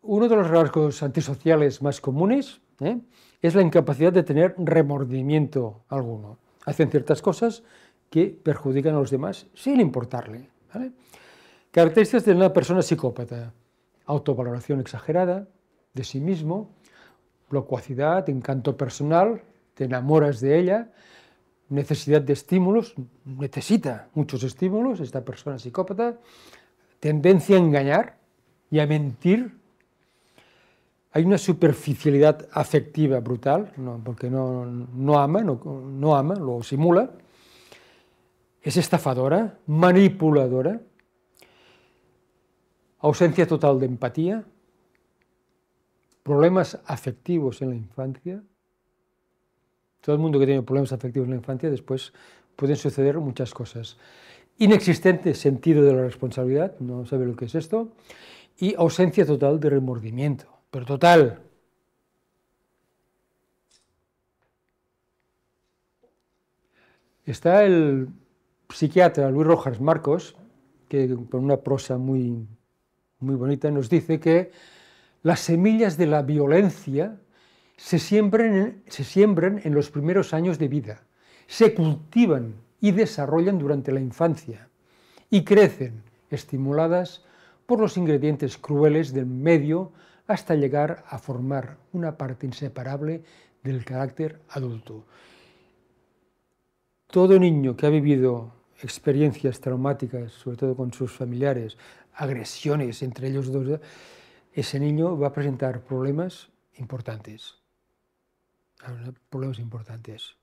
Uno de los rasgos antisociales más comunes ¿eh? es la incapacidad de tener remordimiento alguno. Hacen ciertas cosas que perjudican a los demás sin importarle. Características de una persona psicópata. Autovaloración exagerada de sí mismo, locuacidad, encanto personal, te enamoras de ella, necesidad de estímulos, necesita muchos estímulos, esta persona psicópata, tendencia a engañar y a mentir. Hay una superficialidad afectiva brutal, porque no, no ama, no ama, lo simula. Es estafadora, manipuladora, ausencia total de empatía, problemas afectivos en la infancia, todo el mundo que tiene problemas afectivos en la infancia, después pueden suceder muchas cosas. Inexistente sentido de la responsabilidad, no sabe lo que es esto, y ausencia total de remordimiento, pero total. Está el psiquiatra Luis Rojas Marcos, que con una prosa muy, muy bonita nos dice que las semillas de la violencia se siembran, en los primeros años de vida, se cultivan y desarrollan durante la infancia y crecen, estimuladas por los ingredientes crueles del medio hasta llegar a formar una parte inseparable del carácter adulto. Todo niño que ha vivido experiencias traumáticas, sobre todo con sus familiares, agresiones entre ellos dos, ese niño va a presentar problemas importantes problemas importantes.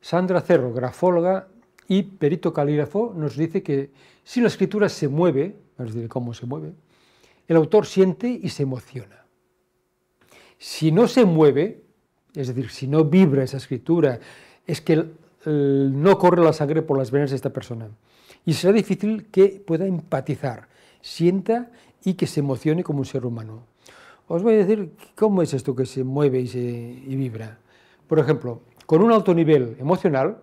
Sandra Cerro, grafóloga y perito calígrafo, nos dice que si la escritura se mueve, es decir, cómo se mueve, el autor siente y se emociona. Si no se mueve, es decir, si no vibra esa escritura, es que no corre la sangre por las venas de esta persona. Y será difícil que pueda empatizar, sienta y que se emocione como un ser humano os voy a decir cómo es esto que se mueve y, vibra. Por ejemplo, con un alto nivel emocional,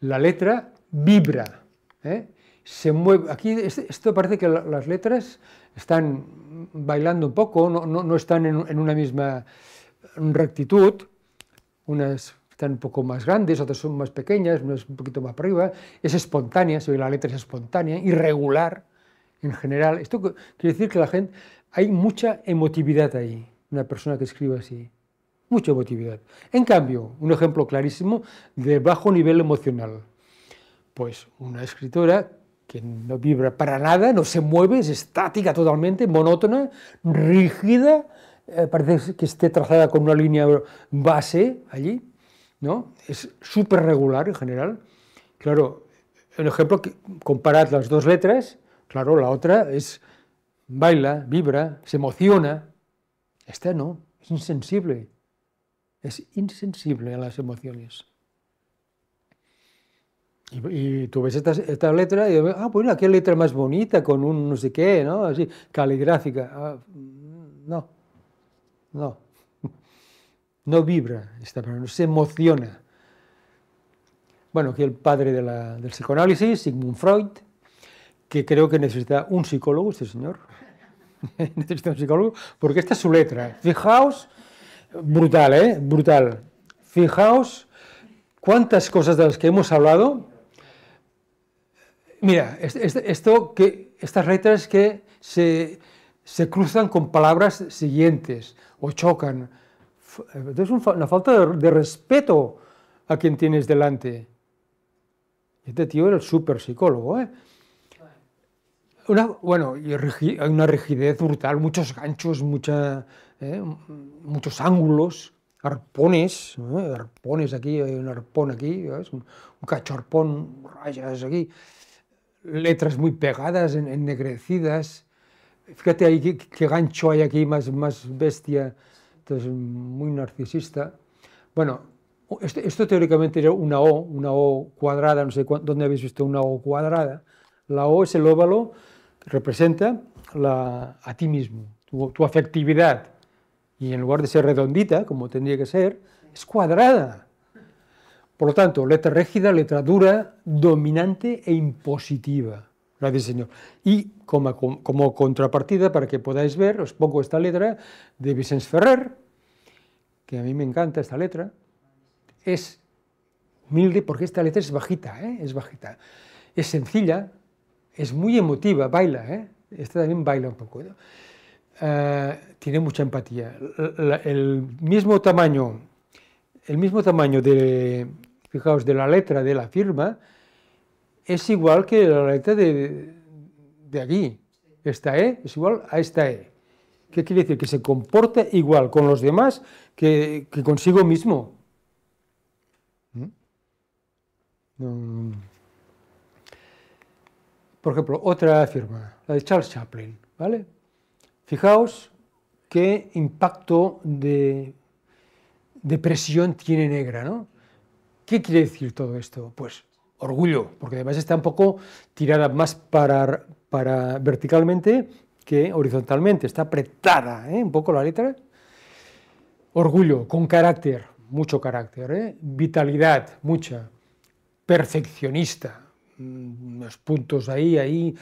la letra vibra. ¿eh? Se mueve. Aquí esto parece que las letras están bailando un poco, no, están en, una misma rectitud. Unas están un poco más grandes, otras son más pequeñas, unas un poquito más arriba. Es espontánea, la letra es espontánea, irregular en general. Esto quiere decir que la gente, hay mucha emotividad ahí, una persona que escribe así, mucha emotividad. En cambio, un ejemplo clarísimo de bajo nivel emocional, pues una escritora que no vibra para nada, no se mueve, es estática totalmente, monótona, rígida, eh, parece que esté trazada con una línea base allí, ¿no? Es súper regular en general. Claro, un ejemplo, que comparad las dos letras, claro, la otra es baila, vibra, se emociona. esta no, es insensible. Es insensible a las emociones. Y, tú ves esta, letra y ah, bueno, pues qué letra más bonita, con un no sé qué, ¿no? Así, caligráfica. Ah, no, no. (laughs) No vibra esta no se emociona. Bueno, aquí el padre del psicoanálisis, Sigmund Freud, que creo que necesita un psicólogo, este señor. (laughs) necesita un psicólogo, porque esta es su letra. Fijaos, brutal, ¿eh? Brutal. Fijaos cuántas cosas de las que hemos hablado. Mira, esto que, estas letras que se, cruzan con palabras siguientes o chocan. Es una falta de, respeto a quien tienes delante. Este tío era el super psicólogo, ¿eh? una, bueno, hay una rigidez brutal, muchos ganchos, eh, muchos ángulos, arpones, eh, arpones aquí, hay un arpón aquí, un, cachorpón, rayas aquí, letras muy pegadas, ennegrecidas. Fíjate ahí qué, gancho hay aquí, más, bestia, entonces muy narcisista. Bueno, este, esto, teóricamente era una O, una O cuadrada, no sé dónde habéis visto una O cuadrada. La O es el óvalo representa la, a ti mismo, tu, afectividad. Y en lugar de ser redondita, como tendría que ser, es cuadrada. Por lo tanto, letra rígida, letra dura, dominante e impositiva. La Señor. Y como, contrapartida, para que podáis ver, os pongo esta letra de Vicence Ferrer, que a mí me encanta esta letra. Es humilde porque esta letra es bajita, ¿eh? es bajita. Es sencilla, es muy emotiva, baila, ¿eh? Esta también baila un poco. Eh, tiene mucha empatía. el mismo tamaño, el mismo tamaño de, fijaos, de la letra de la firma es igual que la letra de, de aquí. Esta E es igual a esta E. ¿Qué quiere decir? Que se comporta igual con los demás que, consigo mismo. ¿Mm? No. Por ejemplo, otra firma, la de Charles Chaplin, ¿vale? Fijaos qué impacto de, presión tiene negra, ¿Qué quiere decir todo esto? Pues orgullo, porque además está un poco tirada más para, verticalmente que horizontalmente, está apretada ¿eh? un poco la letra. Orgullo, con carácter, mucho carácter, ¿eh? vitalidad, mucha, perfeccionista, Mm, unos puntos ahí, ahí,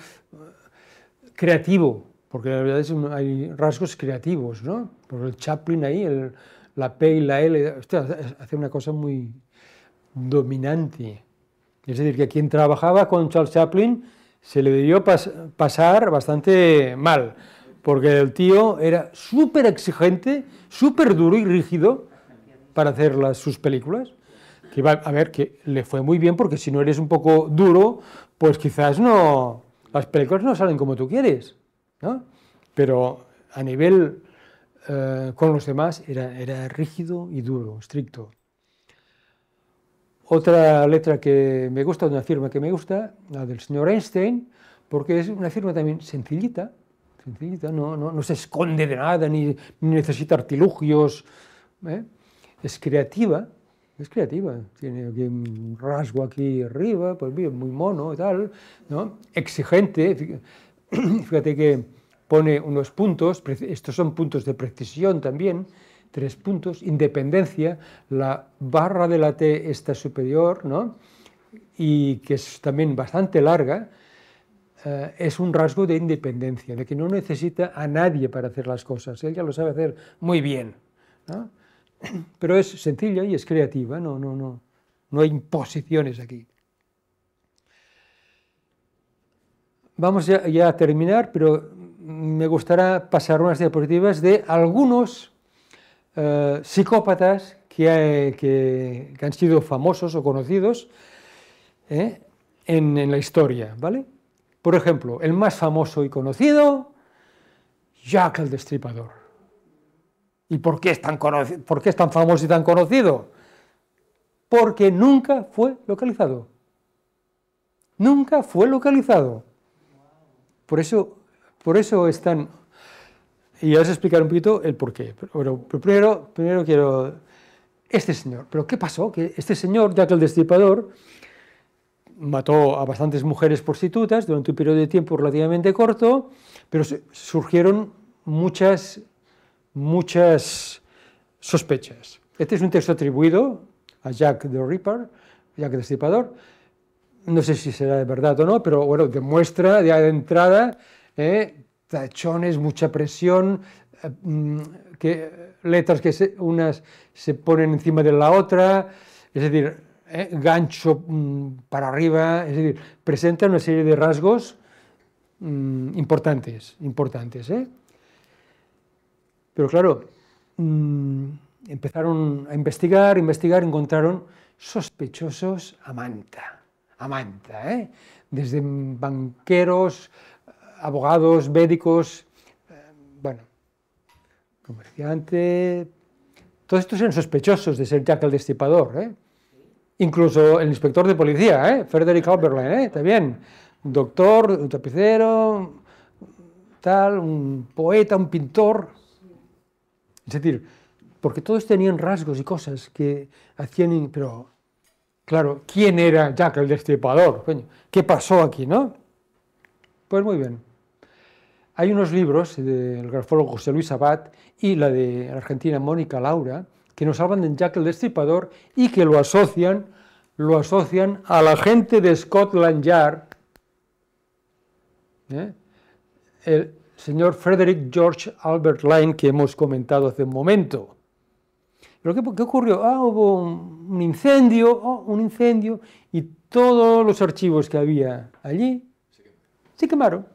creativo, porque la verdad es que hay rasgos creativos, ¿no? Por el Chaplin ahí, el, la P y la L, hace una cosa muy dominante. Es decir, que quien trabajaba con Charles Chaplin se le debió pasar bastante mal, porque el tío era súper exigente, súper duro y rígido para hacer sus películas a ver que le fue muy bien porque si no eres un poco duro, pues quizás no las películas no salen como tú quieres, Pero a nivel eh, con los demás era, era rígido y duro, estricto. Otra letra que me gusta, una firma que me gusta, la del señor Einstein, porque es una firma también sencillita, sencillita, no, se esconde de nada, ni, necesita artilugios, ¿eh? es creativa, es creativa, tiene un rasgo aquí arriba, pues muy mono y tal, ¿no? Exigente, (clears throat) fíjate que pone unos puntos, estos son puntos de precisión también, tres puntos, independencia, la barra de la T está superior, ¿no? Y que es también bastante larga, eh, es un rasgo de independencia, de que no necesita a nadie para hacer las cosas, él ya lo sabe hacer muy bien, ¿no? (clears throat) pero es sencilla y es creativa, no, no, no, no hay imposiciones aquí. Vamos ya, a terminar, pero me gustaría pasar unas diapositivas de algunos eh, psicópatas que, han sido famosos o conocidos eh, en, la historia, ¿vale? Por ejemplo, el más famoso y conocido, Jack el Destripador. ¿Y por qué, es tan famoso y tan conocido? Porque nunca fue localizado. Nunca fue localizado. Por eso, por eso es Y ahora os explicar un poquito el por qué. Pero, primero, primero quiero... Este señor, ¿pero qué pasó? Que este señor, ya que el Destripador, mató a bastantes mujeres prostitutas durante un periodo de tiempo relativamente corto, pero surgieron muchas muchas sospechas. Este es un texto atribuido a Jack the Ripper, Jack the Destripador. No sé si será de verdad o no, pero bueno, demuestra de entrada eh, tachones, mucha presión, eh, mm, que letras que unas se ponen encima de la otra, es decir, eh, gancho mm, para arriba, es decir, presenta una serie de rasgos mm, importantes, importantes. Pero claro, mm, empezaron a investigar, investigar, encontraron sospechosos a manta, a manta, ¿eh? desde banqueros, abogados, médicos, eh, bueno, comerciante, todos estos eran sospechosos de ser Jack el Destipador, ¿eh? incluso el inspector de policía, ¿eh? Frederick Oberlin, ¿eh? también, doctor, un tapicero, tal, un poeta, un pintor, es decir, porque todos tenían rasgos y cosas que hacían, pero claro, ¿quién era Jack el Destripador? ¿Qué pasó aquí, no? Pues muy bien. Hay unos libros del grafólogo José Luis Abad y la de la argentina Mónica Laura que nos hablan de Jack el Destripador y que lo asocian, lo asocian a la gente de Scotland Yard, ¿eh? el, señor Frederick George Albert Line que hemos comentado hace un momento. ¿Pero qué, ocurrió? Ah, hubo un, incendio, oh, un incendio, y todos los archivos que había allí se quemaron.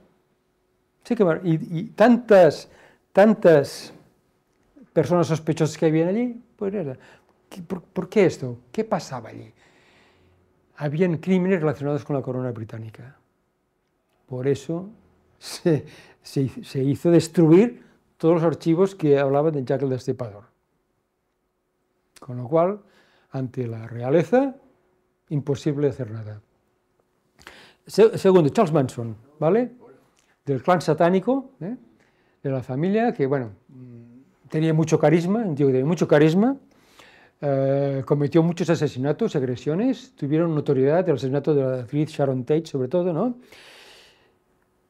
Y, tantas, tantas personas sospechosas que había allí, pues ¿Por qué esto? ¿Qué pasaba allí? Habían crímenes relacionados con la corona británica. Por eso se se, hizo destruir todos los archivos que hablaban de Jack el Destripador. Con lo cual, ante la realeza, imposible hacer nada. segundo, Charles Manson, ¿vale? Del clan satánico, ¿eh? de la familia, que, bueno, mm, tenía mucho carisma, digo tenía mucho carisma, eh, cometió muchos asesinatos, agresiones, tuvieron notoriedad, el asesinato de la actriz Sharon Tate, sobre todo, ¿no?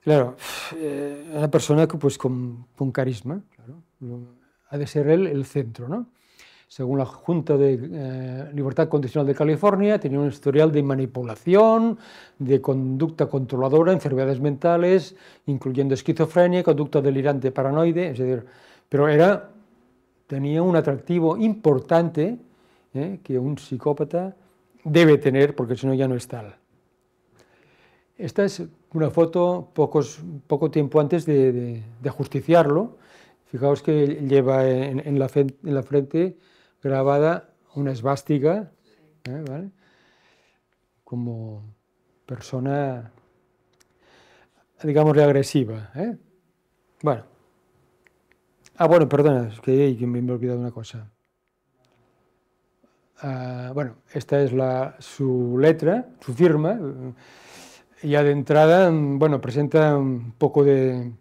Claro, eh, una persona que, pues, con, carisma, claro, ha de ser él el centro. ¿no? Según la Junta de eh, Libertad Condicional de California, tenía un historial de manipulación, de conducta controladora, enfermedades mentales, incluyendo esquizofrenia, conducta delirante paranoide, es pero era, tenía un atractivo importante eh, que un psicópata debe tener, porque si no ya no es tal. Esta es una foto pocos, poco tiempo antes de, justiciarlo. Fijaos que lleva en, la, frente grabada una esvástica, ¿eh? como persona, digamos reagresiva. ¿eh? Bueno. Ah, bueno, perdona, es que, me he olvidado una cosa. Ah, bueno, esta es la, su letra, su firma y de entrada, bueno, presenta un poco de,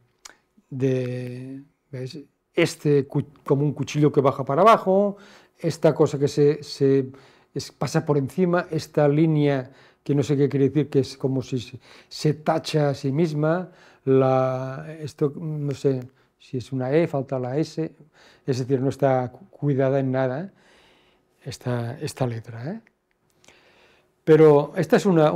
¿ves? este como un cuchillo que baja para abajo, esta cosa que se, pasa por encima, esta línea que no sé qué quiere decir, que es como si se, tacha a sí misma, la, esto no sé si es una E, falta la S, es decir, no está cuidada en nada esta, esta letra. ¿eh? Pero esta es una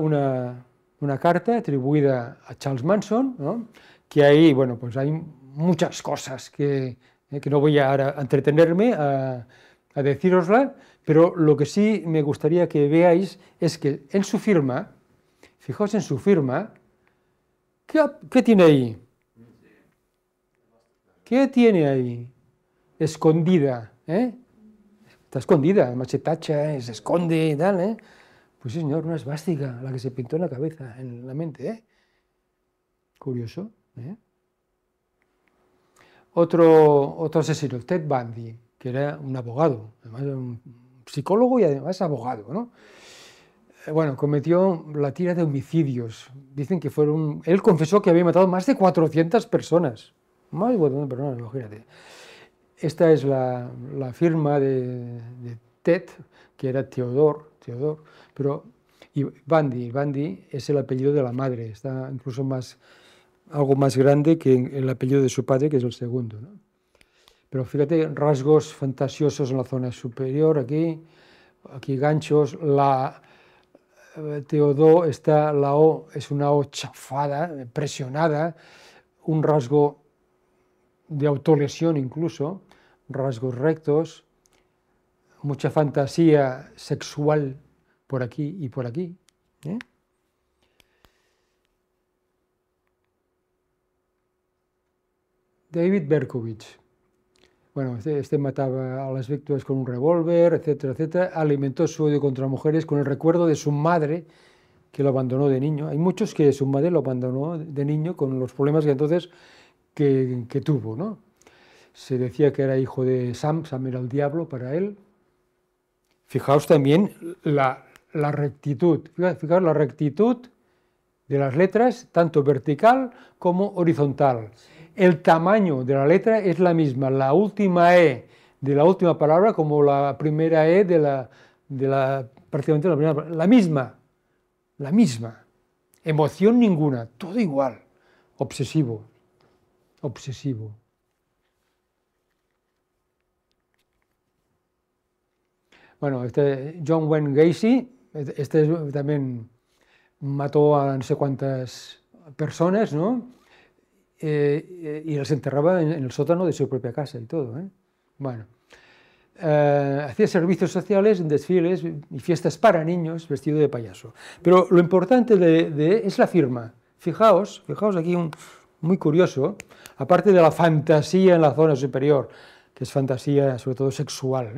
una carta atribuida a Charles Manson, que ahí, bueno, pues hay muchas cosas que, eh, no voy a, entretenerme a, a decírosla, pero lo que sí me gustaría que veáis es que en su firma, fijaos en su firma, ¿qué, tiene ahí? ¿Qué tiene ahí? Escondida, ¿eh? Está escondida, machetacha, eh, se esconde y tal, ¿eh? Pues sí, señor, una esvástica, la que se pintó en la cabeza, en la mente. ¿eh? Curioso. ¿eh? Otro, otro asesino, Ted Bundy, que era un abogado, además era un psicólogo y además abogado, ¿no? Eh, bueno, cometió la tira de homicidios. Dicen que fueron... Él confesó que había matado más de 400 personas. Más de 400 personas, imagínate. Esta es la, firma de, de Ted, que era Teodor, Teodor, pero y Bandi, Bandi es el apellido de la madre, está incluso más, algo más grande que el apellido de su padre, que es el segundo. Pero fíjate, rasgos fantasiosos en la zona superior, aquí, aquí ganchos, la eh, está, la O es una O chafada, presionada, un rasgo de autolesión incluso, rasgos rectos, mucha fantasía sexual por aquí y por aquí. ¿eh? David Berkovich. Bueno, este, este, mataba a las víctimas con un revólver, etcétera, etcétera. Alimentó su odio contra mujeres con el recuerdo de su madre, que lo abandonó de niño. Hay muchos que su madre lo abandonó de niño con los problemas que entonces tuvo, ¿no? Se decía que era hijo de Sam, Sam era el diablo para él, Fijaos también la, rectitud, fijaos la rectitud de las letras, tanto vertical como horizontal. El tamaño de la letra es la misma, la última E de la última palabra como la primera E de la, de la prácticamente la primera palabra, la misma, la misma. Emoción ninguna, todo igual, obsesivo, obsesivo. Bueno, este John Wayne Gacy, este, este también mató a no sé cuántas personas, ¿no? Eh, y las enterraba en, el sótano de su propia casa y todo. ¿eh? Bueno, eh, hacía servicios sociales, desfiles y fiestas para niños vestido de payaso. Pero lo importante de, es la firma. Fijaos, fijaos aquí un muy curioso, aparte de la fantasía en la zona superior, que es fantasía sobre todo sexual,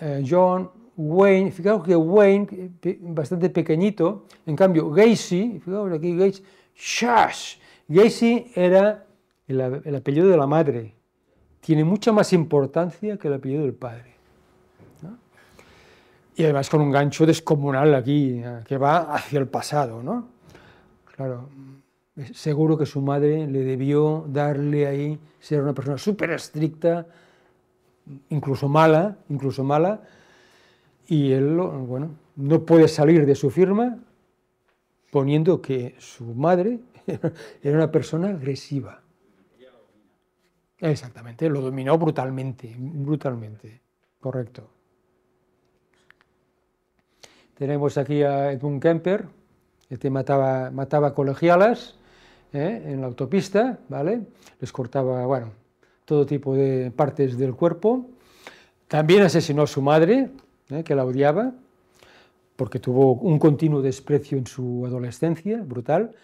eh, John, Wayne, fijaos que Wayne, eh, bastante pequeñito, en cambio Gacy, fijaos aquí Gacy, Shash, Gacy era el, apellido de la madre, tiene mucha más importancia que el apellido del padre. Y además con un gancho descomunal aquí, eh, que va hacia el pasado, ¿no? Claro, seguro que su madre le debió darle ahí, ser una persona súper estricta, incluso mala, incluso mala, y él, bueno, no puede salir de su firma poniendo que su madre (laughs) era una persona agresiva. Exactamente, lo dominó brutalmente, brutalmente, correcto. Tenemos aquí a Edmund Kemper, este mataba, mataba colegialas ¿eh? en la autopista, ¿vale? Les cortaba, bueno, todo tipo de partes del cuerpo. También asesinó a su madre, eh, que la odiaba, porque tuvo un continuo desprecio en su adolescencia, brutal,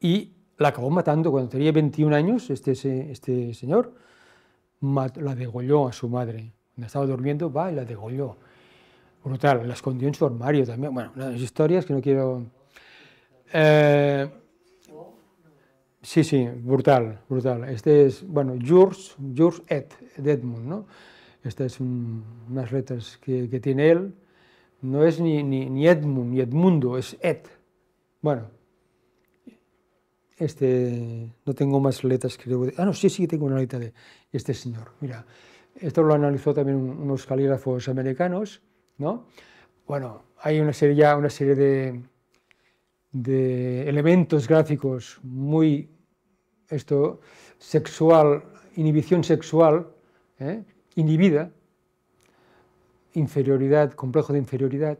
y la acabó matando cuando tenía 21 años, este, este señor, la degolló a su madre. Cuando estaba durmiendo, va y la degolló. Brutal, la escondió en su armario también. Bueno, las historias que no quiero... Eh, Sí, sí, brutal, brutal. Este es, bueno, Jurs, Jurs et, Edmund, ¿no? Estas es unas letras que, que, tiene él. No es ni, ni, Edmund, ni Edmundo, es Ed. Bueno, este, no tengo más letras que Ah, no, sí, sí, tengo una letra de este señor. Mira, esto lo analizó también unos calígrafos americanos, ¿no? Bueno, hay una serie ya, una serie de, de elementos gráficos muy esto sexual, inhibición sexual, ¿eh? inhibida, inferioridad, complejo de inferioridad,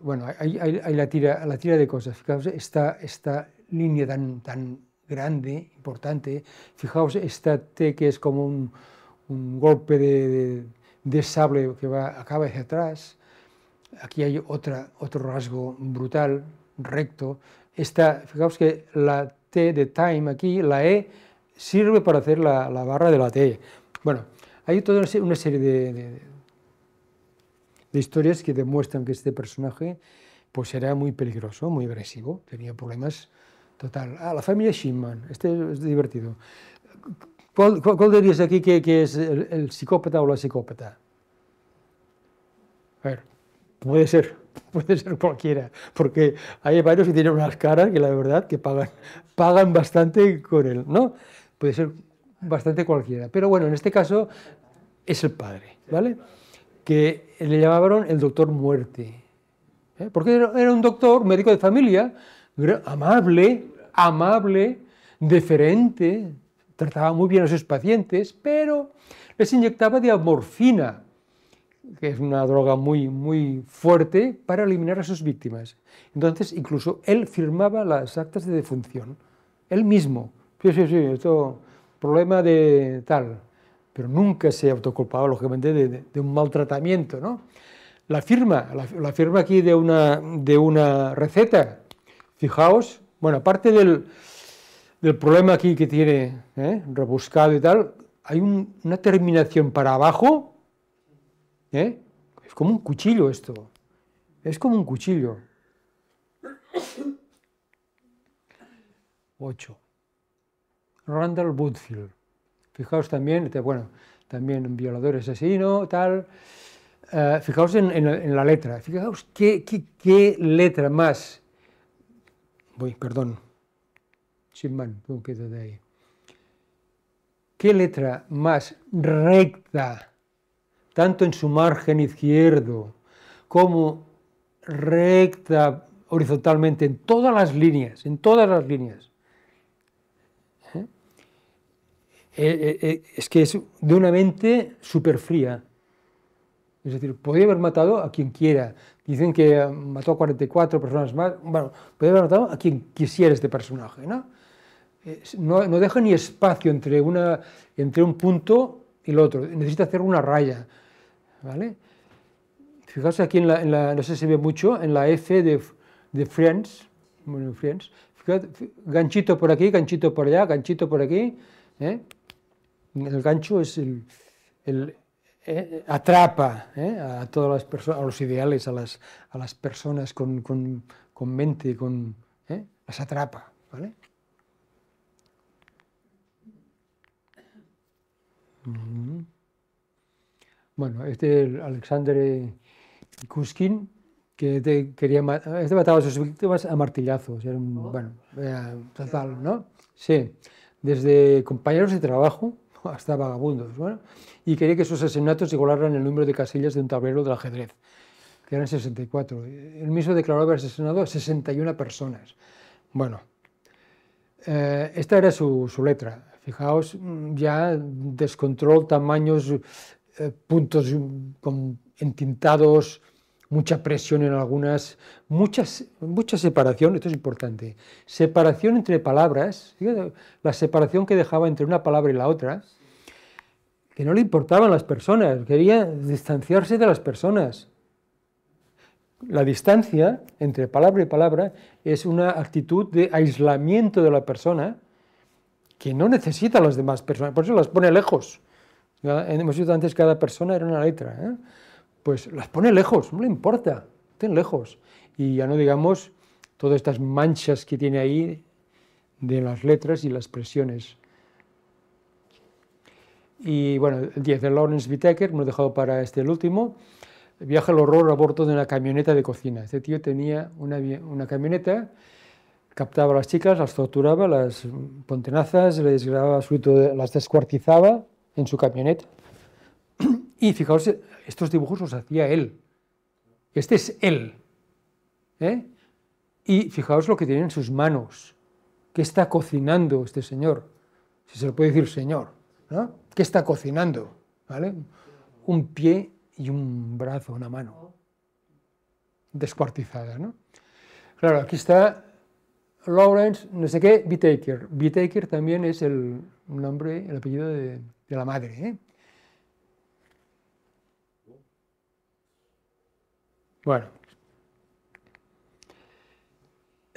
Bueno, hay, la, tira, la tira de cosas. Fijaos, esta, esta línea tan, tan grande, importante, fijaos esta T que es como un, golpe de, de, sable que va, acaba hacia atrás. Aquí hay otra, otro rasgo brutal, recto. Esta, fijaos que la T de time aquí, la E, sirve para hacer la, barra de la T. Bueno, hay toda una serie de, de, historias que demuestran que este personaje pues era muy peligroso, muy agresivo, tenía problemas total. Ah, la familia Shinman, este es divertido. ¿Cuál, cuál, dirías aquí que, que es el, psicópata o la psicópata? A ver, puede ser. (laughs) puede ser cualquiera, porque hay varios que tienen unas caras que la verdad que pagan, pagan bastante con él, ¿no? Puede ser bastante cualquiera, pero bueno, en este caso es el padre, ¿vale? Que le llamaban el doctor muerte, ¿eh? porque era un doctor, médico de familia, amable, amable, deferente, trataba muy bien a sus pacientes, pero les inyectaba diamorfina que es una droga muy, muy fuerte, para eliminar a sus víctimas. Entonces, incluso él firmaba las actas de defunción, él mismo. Sí, sí, sí, esto, problema de tal. Pero nunca se autoculpaba, lógicamente, de, un maltratamiento, ¿no? La firma, la, firma aquí de una, de una receta, fijaos, bueno, aparte del, del problema aquí que tiene, ¿eh? rebuscado y tal, hay una terminación para abajo ¿Eh? Es como un cuchillo esto. Es como un cuchillo. 8. Randall Woodfield. Fijaos también, bueno, también violadores violador asesino, tal. Eh, fijaos en, la letra. Fijaos qué, letra más. Voy, perdón. Chipman, ir de ahí. ¿Qué letra más recta? tanto en su margen izquierdo como recta horizontalmente en todas las líneas, en todas las líneas. ¿Eh? Eh, eh, es que es de una mente súper fría. Es decir, podría haber matado a quien quiera. Dicen que mató a 44 personas más. Bueno, podría haber matado a quien quisiera este personaje, ¿no? No, deja ni espacio entre, entre un punto y el otro. Necesita hacer una raya ¿vale? Fijaos aquí en la, no sé si se ve mucho, en la F de, Friends, ganchito por aquí, ganchito por allá, ganchito por aquí, ¿eh? el gancho es el, eh, atrapa ¿eh? a todas las personas, a los ideales, a las, personas con, con, con mente, con, las atrapa. ¿vale? Mm-hmm. Bueno, este es Alexander Kuskin, que quería este mataba a sus víctimas a martillazos, oh. bueno, total, ¿no? Sí, desde compañeros de trabajo (laughs) hasta vagabundos, bueno, y quería que sus asesinatos igualaran el número de casillas de un tablero del ajedrez, que eran 64. Él mismo declaró haber asesinado a 61 personas. Bueno, eh, esta era su, su letra, fijaos mm, ya descontrol, tamaños, eh, puntos entintados, mucha presión en algunas, muchas, mucha separación, esto es importante, separación entre palabras, la separación que dejaba entre una palabra y la otra, que no le importaban las personas, quería distanciarse de las personas. La distancia entre palabra y palabra es una actitud de aislamiento de la persona que no necesita a las demás personas, por eso las pone lejos hemos visto antes cada persona era una letra, ¿eh? pues las pone lejos, no le importa, estén lejos. Y ya no digamos todas estas manchas que tiene ahí de las letras y las presiones. Y bueno, el 10 de Lawrence Bittaker, me lo he dejado para este el último, viaja el horror a bordo de una camioneta de cocina. Este tío tenía una, camioneta, captaba a las chicas, las torturaba, las pontenazas, les grababa las descuartizaba, en su camionet, (clears throat) Y fijaos, estos dibujos los hacía él. Este es él. ¿eh? Y fijaos lo que tiene en sus manos. ¿Qué está cocinando este señor? Si se le puede decir señor. ¿no? ¿Qué está cocinando? ¿Vale? Un pie y un brazo, una mano. Descuartizada, ¿no? Claro, aquí está Lawrence, no sé qué, Bitaker. Taker también es el nombre, el apellido de, de la madre. ¿eh? Bueno.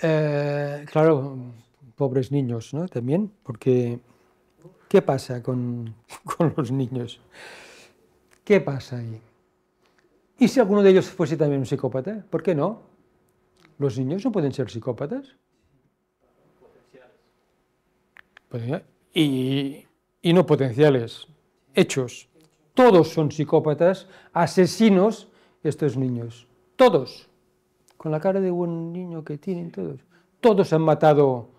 Eh, claro, pobres niños, ¿no? También, porque ¿qué pasa con, (laughs) con los niños? ¿Qué pasa ahí? ¿Y si alguno de ellos fuese también un psicópata? ¿Por qué no? ¿Los niños no pueden ser psicópatas? Potenciales. Pues, ¿eh? Y, y no potenciales, hechos. Todos son psicópatas, asesinos, estos niños. Todos. Con la cara de buen niño que tienen todos. Todos han matado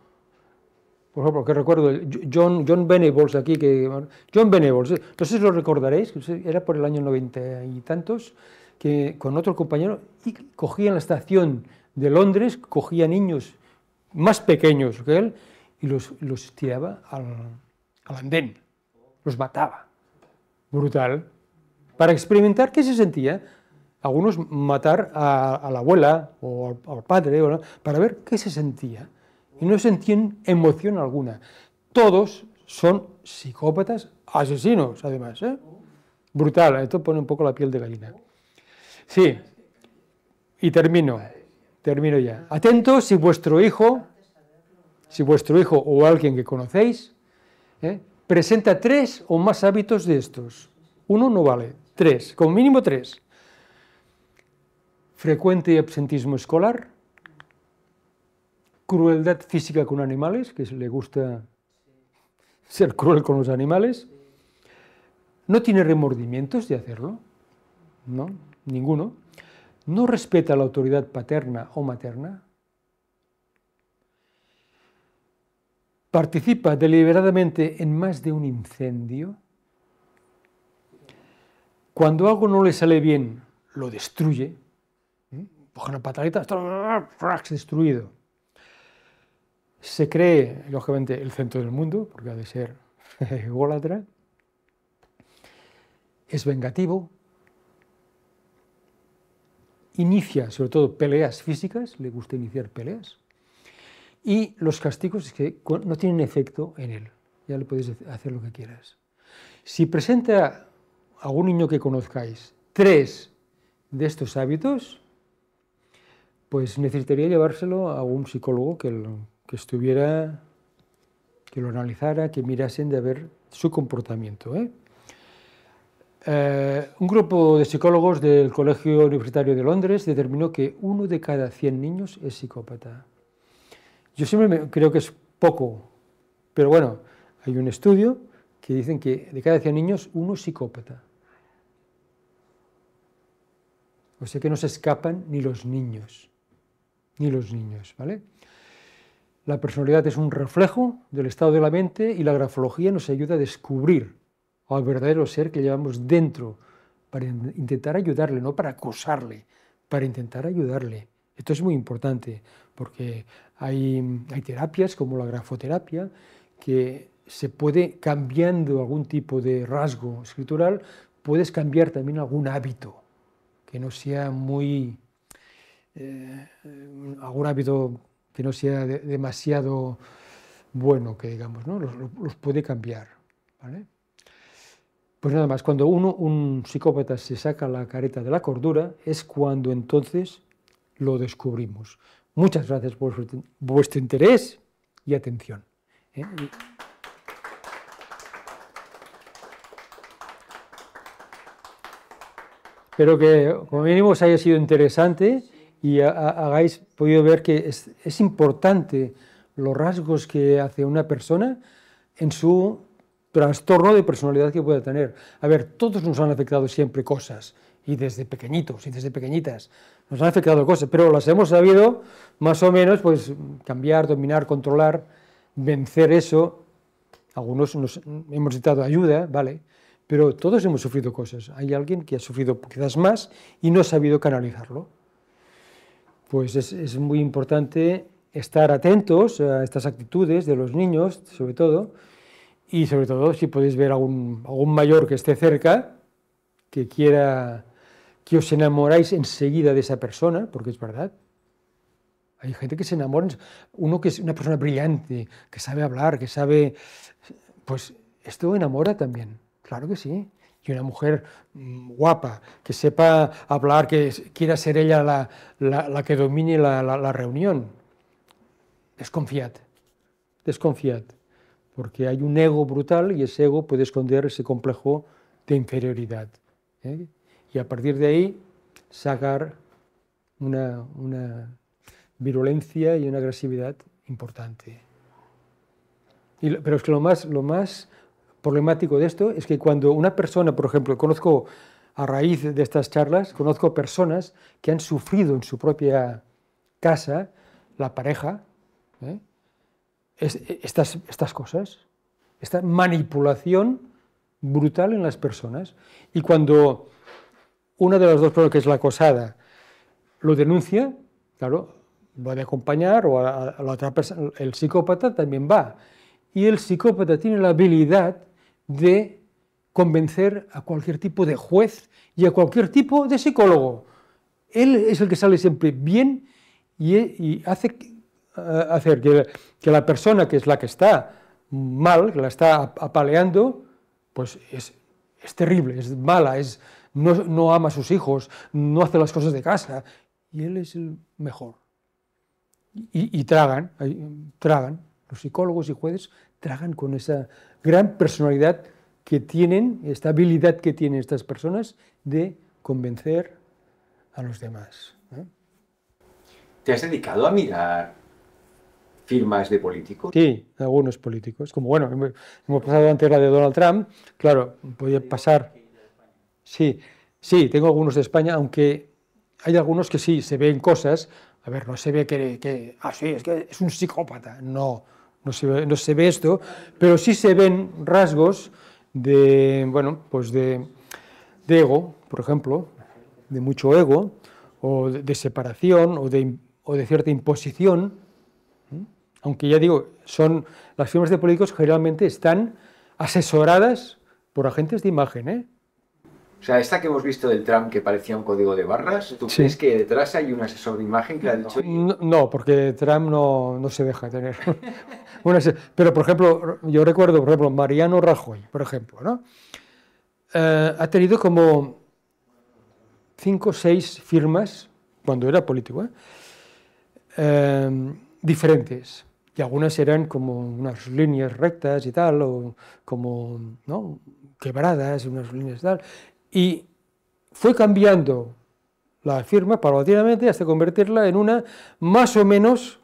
por ejemplo, que recuerdo, John, John Venables aquí, que, John Venables, eh, no sé si lo recordaréis, era por el año noventa y tantos, que con otro compañero y cogía en la estación de Londres, cogía niños más pequeños que él y los, los tiraba al, al los mataba. Brutal. Para experimentar qué se sentía, algunos matar a, la abuela o al, padre, para ver qué se sentía. Y no sentían emoción alguna. Todos son psicópatas asesinos, además. Eh? Brutal, eh? esto pone un poco la piel de gallina. Sí, y termino, termino ya. Atentos si vuestro hijo, si vuestro hijo o alguien que conocéis ¿eh? presenta tres o más hábitos de estos. Uno no vale, tres, como mínimo tres. Frecuente absentismo escolar, crueldad física con animales, que le gusta ser cruel con los animales, no tiene remordimientos de hacerlo, ¿no? Ninguno. No respeta la autoridad paterna o materna, participa deliberadamente en más de un incendio, cuando algo no le sale bien, lo destruye, ¿Eh? coge una pataleta, destruido. Se cree, lógicamente, el centro del mundo, porque ha de ser (laughs) ególatra, es vengativo, inicia sobre todo peleas físicas, le gusta iniciar peleas, y los castigos que no tienen efecto en él. Ya le podéis hacer lo que quieras. Si presenta algún niño que conozcáis tres de estos hábitos, pues necesitaría llevárselo a un psicólogo que, estuviera, que lo analizara, que mirasen de ver su comportamiento. ¿eh? Eh, un grupo de psicólogos del Colegio Universitario de Londres determinó que uno de cada 100 niños es psicópata. Yo siempre creo que es poco, pero bueno, hay un estudio que dicen que de cada 100 niños uno es psicópata. O sea que no se escapan ni los niños, ni los niños, ¿vale? La personalidad es un reflejo del estado de la mente y la grafología nos ayuda a descubrir al verdadero ser que llevamos dentro para intentar ayudarle, no para acosarle, para intentar ayudarle. Esto es muy importante porque hay, terapias como la grafoterapia que se puede, cambiando algún tipo de rasgo escritural, puedes cambiar también algún hábito que no sea muy, eh, algún hábito que no sea demasiado bueno, que digamos, ¿no? los, puede cambiar. Pues nada más, cuando uno, un psicópata se saca la careta de la cordura, es cuando entonces lo descubrimos. Muchas gracias por vuestro interés y atención. ¿eh? Espero que como mínimo os haya sido interesante y hagáis podido ver que es importante los rasgos que hace una persona en su trastorno de personalidad que pueda tener. A ver, todos nos han afectado siempre cosas, y desde pequeñitos y desde pequeñitas nos han afectado cosas, pero las hemos sabido más o menos pues cambiar, dominar, controlar, vencer eso. Algunos nos hemos necesitado ayuda, ¿vale? Pero todos hemos sufrido cosas. Hay alguien que ha sufrido quizás más y no ha sabido canalizarlo. Pues es, muy importante estar atentos a estas actitudes de los niños, sobre todo, y sobre todo si podéis ver algún mayor que esté cerca, que quiera que os enamoráis enseguida de esa persona, porque es verdad. Hay gente que se enamora, uno que es una persona brillante, que sabe hablar, que sabe... Pues esto enamora también, claro que sí. Y una mujer mm, guapa, que sepa hablar, que quiera ser ella la, que domine la, reunión. Desconfiad, desconfiad, porque hay un ego brutal y ese ego puede esconder ese complejo de inferioridad. ¿eh? y a partir de ahí sacar una, una virulencia y una agresividad importante. pero es que lo más, lo más problemático de esto es que cuando una persona, por ejemplo, conozco a raíz de estas charlas, conozco personas que han sufrido en su propia casa, la pareja, ¿eh? e, estas, estas cosas, esta manipulación brutal en las personas. Y cuando una de las dos personas que es la acosada, lo denuncia, claro, va de acompañar, o a, la otra persona, el psicópata también va. Y el psicópata tiene la habilidad de convencer a cualquier tipo de juez y a cualquier tipo de psicólogo. Él es el que sale siempre bien y, hace hacer que, la persona que es la que está mal, que la está apaleando, pues es terrible, es mala, es, no, ama a sus hijos, no hace las cosas de casa, y él es el mejor. Y, tragan, tragan, los psicólogos y jueces tragan con esa gran personalidad que tienen, esta habilidad que tienen estas personas de convencer a los demás. ¿Te has dedicado a mirar firmas de políticos? Sí, algunos políticos. Como bueno, hemos pasado antes la de Donald Trump, claro, podía pasar Sí, sí, tengo algunos de España, aunque hay algunos que sí, se ven cosas. A ver, no se ve que, ah, sí, es que es un psicópata. No, no se, ve, esto, pero sí se ven rasgos de, bueno, pues de, ego, por ejemplo, de mucho ego, o de, separación, o de, o de cierta imposición, aunque ya digo, son las firmas de políticos generalmente están asesoradas por agentes de imagen, ¿eh? O sea, esta que hemos visto del Trump que parecía un código de barras, ¿tú crees que detrás hay un asesor de imagen que ha dicho? No, porque Trump no, se deja tener. (laughs) bueno, pero, por ejemplo, yo recuerdo, por ejemplo, Mariano Rajoy, por ejemplo, ¿no? Eh, ha tenido como cinco o seis firmas, cuando era político, ¿eh? Em, diferentes. Y algunas eran como unas líneas rectas y tal, o como ¿no? quebradas, unas líneas tal, y fue cambiando la firma paulatinamente hasta convertirla en una más o menos,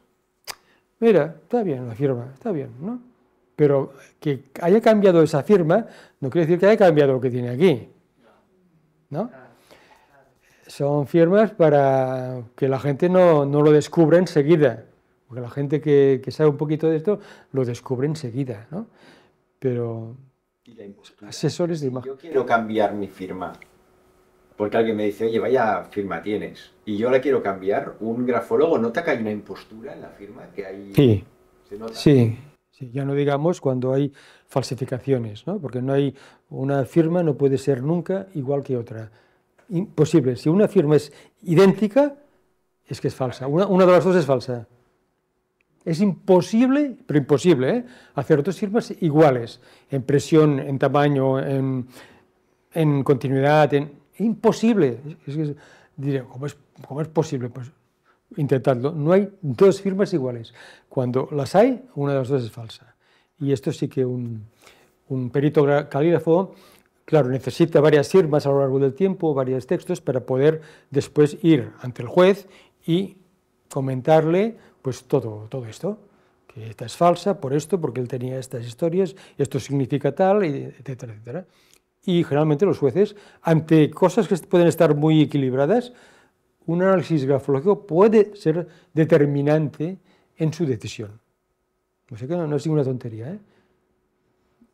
mira, está bien la firma, está bien, ¿no? Pero que haya cambiado esa firma no quiere decir que haya cambiado lo que tiene aquí, ¿no? Son firmas para que la gente no, no lo descubra enseguida, porque la gente que, que sabe un poquito de esto lo descubre enseguida, ¿no? Pero Asesores de imagen. Yo quiero cambiar mi firma. Porque alguien me dice, oye, vaya firma tienes. Y yo la quiero cambiar. Un grafólogo nota que hay una impostura en la firma, que hay... Sí. Sí. Ya no digamos cuando hay falsificaciones, ¿no? Porque no hay una firma no puede ser nunca igual que otra. Imposible. Si una firma es idéntica, es que es falsa. una de las dos es falsa. Es imposible, pero imposible, ¿eh? hacer dos firmas iguales, en presión, en tamaño, en, continuidad, en... imposible. ¿cómo es, posible? Pues intentadlo. No hay dos firmas iguales. Cuando las hay, una de las dos es falsa. Y esto sí que un, un perito calígrafo, claro, necesita varias firmas a lo largo del tiempo, varios textos, para poder después ir ante el juez y comentarle pues todo, todo esto, que esta es falsa por esto, porque él tenía estas historias, esto significa tal, etcétera, etcétera. Y generalmente los jueces, ante cosas que pueden estar muy equilibradas, un análisis grafológico puede ser determinante en su decisión. que no, es ninguna tontería. ¿eh?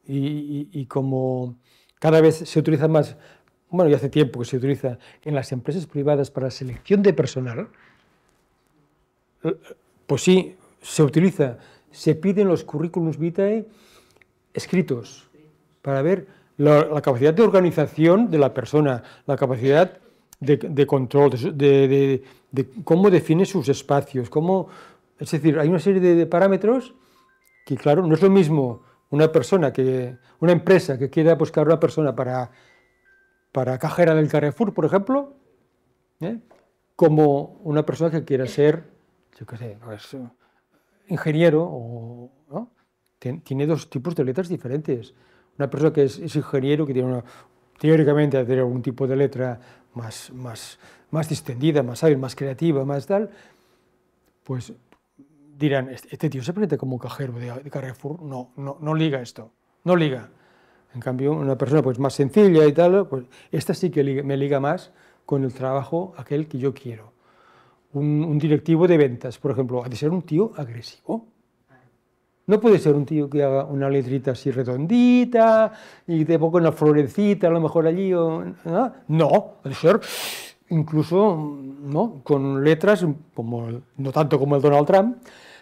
Y, y como cada vez se utiliza más bueno, ya hace tiempo que se utiliza en las empresas privadas para selección de personal, pues sí, se utiliza. Se piden los currículums vitae escritos para ver la, capacidad de organización de la persona, la capacidad de, control, de, cómo define sus espacios, cómo, es decir, hay una serie de parámetros que, claro, no es lo mismo una persona que, una empresa que quiera buscar una persona para, para cajera del Carrefour, por ejemplo, ¿eh? como una persona que quiera ser qué pues, eh, ingeniero, tiene dos tipos de letras diferentes. Una persona que es, ingeniero, que tiene una, teóricamente tiene algún tipo de letra más, más, más distendida, más hábil, más creativa, más tal, pues dirán, este, este tío se presenta como un cajero de, Carrefour, no, no, no liga esto, no liga. En cambio, una persona pues más sencilla y tal, pues esta sí que me liga más con el trabajo aquel que yo quiero un, directivo de ventas, por ejemplo, ha de ser un tío agresivo. No puede ser un tío que haga una letrita así redondita y te ponga una florecita a lo mejor allí. ¿no? no, ha de ser incluso ¿no? con letras, como, no tanto como el Donald Trump,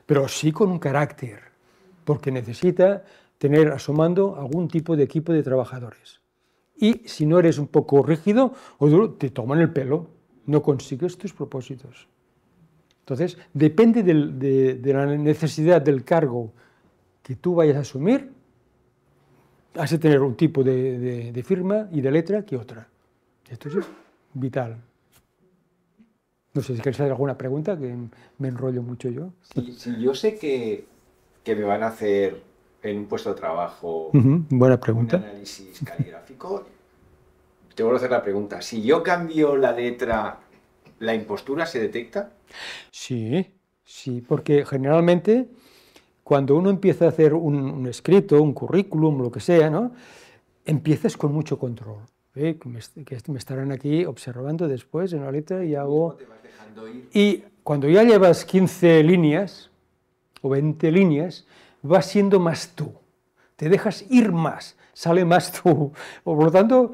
pero sí con un carácter, porque necesita tener asomando algún tipo de equipo de trabajadores. Y si no eres un poco rígido o duro, te toman el pelo, no consigues tus propósitos. Entonces, depende de, la necesidad del cargo que tú vayas a asumir, has de tener un tipo de, firma y de letra que otra. Esto es vital. No sé si queréis hacer alguna pregunta, que me enrollo mucho yo. Si, yo sé que, me van a hacer en un puesto de trabajo buena pregunta. un análisis caligráfico, te voy a hacer la pregunta. Si yo cambio la letra ¿La impostura se detecta? Sí, sí, porque generalmente cuando uno empieza a hacer un, escrito, un currículum, lo que sea, ¿no? empiezas con mucho control. ¿eh? Que, me, me, estarán aquí observando después en la letra y hago... Y cuando ya llevas 15 líneas o 20 líneas, vas siendo más tú, te dejas ir más, sale más tú. (laughs) Por lo tanto,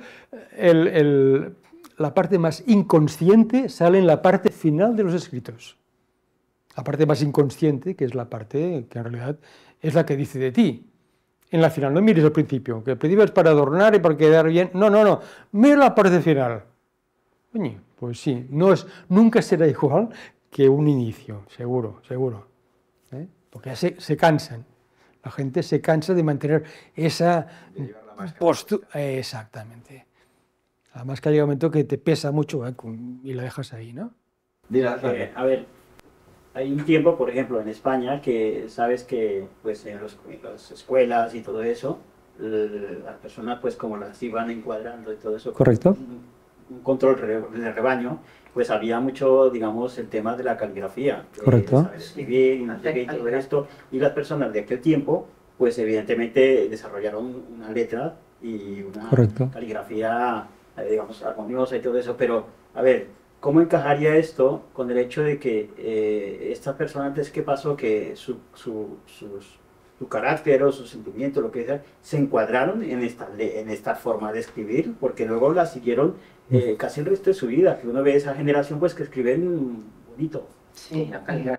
el, el la parte más inconsciente sale en la parte final de los escritos. La parte más inconsciente, que es la parte que en realidad es la que dice de ti. En la final, no mires el principio, que el principio es para adornar y para quedar bien. No, no, no, mira la parte final. pues sí, no es, nunca será igual que un inicio, seguro, seguro. ¿eh? Porque ya se, se cansan. La gente se cansa de mantener esa postura. Exactamente. Además que hay un momento que te pesa mucho ¿eh? y lo dejas ahí, ¿no? Eh, a ver, hay un tiempo, por ejemplo, en España que sabes que pues en, los, las escuelas y todo eso, las personas pues como las iban encuadrando y todo eso. Correcto. Un, control de rebaño, pues había mucho, digamos, el tema de la caligrafía. Correcto. y, esto. Y las personas de aquel tiempo, pues evidentemente desarrollaron una letra y una caligrafía eh, digamos, armoniosa y todo eso, pero a ver, ¿cómo encajaría esto con el hecho de que eh, estas personas antes que pasó, que su, carácter o sus sentimientos, lo que sea, se encuadraron en esta, en esta forma de escribir? Porque luego la siguieron eh, casi el resto de su vida, que uno ve esa generación pues que escriben bonito. Sí,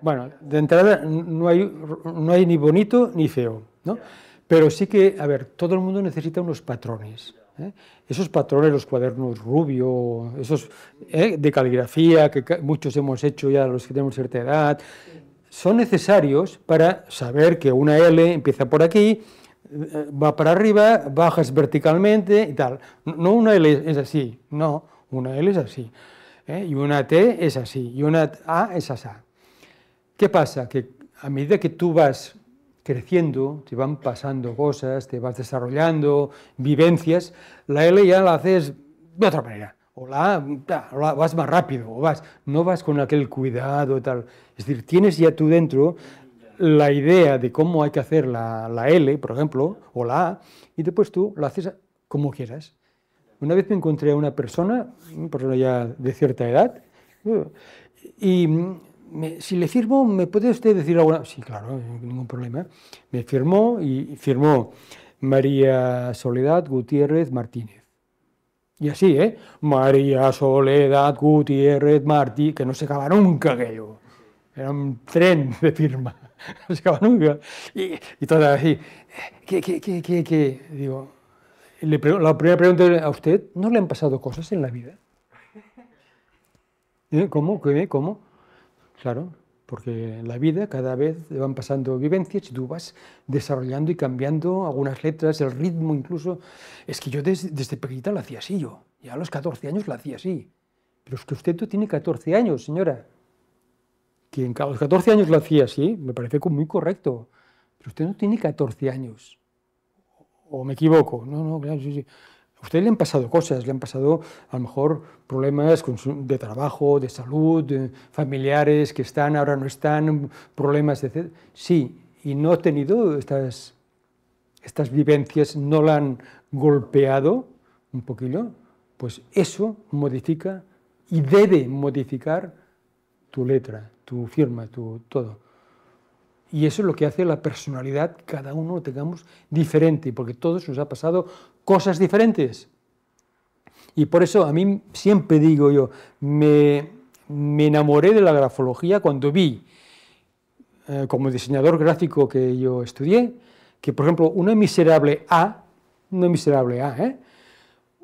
Bueno, de entrada no hay, no hay ni bonito ni feo, ¿no? Pero sí que, a ver, todo el mundo necesita unos patrones. ¿eh? Esos patrones, los cuadernos rubio, esos ¿eh? de caligrafía que muchos hemos hecho ya los que tenemos cierta edad, son necesarios para saber que una L empieza por aquí, eh, va para arriba, bajas verticalmente y tal. No una L es así, no, una L es así. Y una T es así, y una A es así. ¿Qué pasa? Que a medida que tú vas creciendo, te van pasando cosas, te vas desarrollando, vivencias, la L ya la haces de otra manera, o la, o vas más rápido, o vas, no vas con aquel cuidado, tal. Es decir, tienes ya tú dentro la idea de cómo hay que hacer la, la, L, por ejemplo, o la A, y después tú lo haces como quieras. Una vez me encontré a una persona, una persona ya de cierta edad, y si le firmo, ¿me puede usted decir alguna? Sí, claro, ningún problema. Me firmó y firmó María Soledad Gutiérrez Martínez. Y así, ¿eh? María Soledad Gutiérrez Martínez. que no se acaba nunca aquello. Era un tren de firma, (laughs) no se acaba nunca. Y, y toda así, ¿qué, qué, qué, qué, Digo, la primera pregunta ¿a usted no le han pasado cosas en la vida? ¿Eh? ¿Cómo? ¿Qué? ¿Cómo? Claro, porque en la vida cada vez van pasando vivencias y tú vas desarrollando y cambiando algunas letras, el ritmo incluso. Es que yo desde, pequeñita lo hacía así yo, ya a los 14 años lo hacía así. Pero es que usted no tiene 14 años, señora. Que a los 14 años lo hacía así, me parece muy correcto. Pero usted no tiene 14 años. O me equivoco. No, no, claro, sí, sí. A usted le han pasado cosas, le han pasado a lo mejor problemas de trabajo, de salud, familiares que están, ahora no están, problemas, etc. Sí, y no ha tenido estas, estas vivencias, no la han golpeado un poquillo, pues eso modifica y debe modificar tu letra, tu firma, tu todo. Y eso es lo que hace la personalidad, cada uno lo tengamos diferente, porque todos nos ha pasado cosas diferentes. Y por eso a mí siempre digo yo, me, enamoré de la grafología cuando vi, eh, como diseñador gráfico que yo estudié, que por ejemplo una miserable A, una miserable A, ¿eh?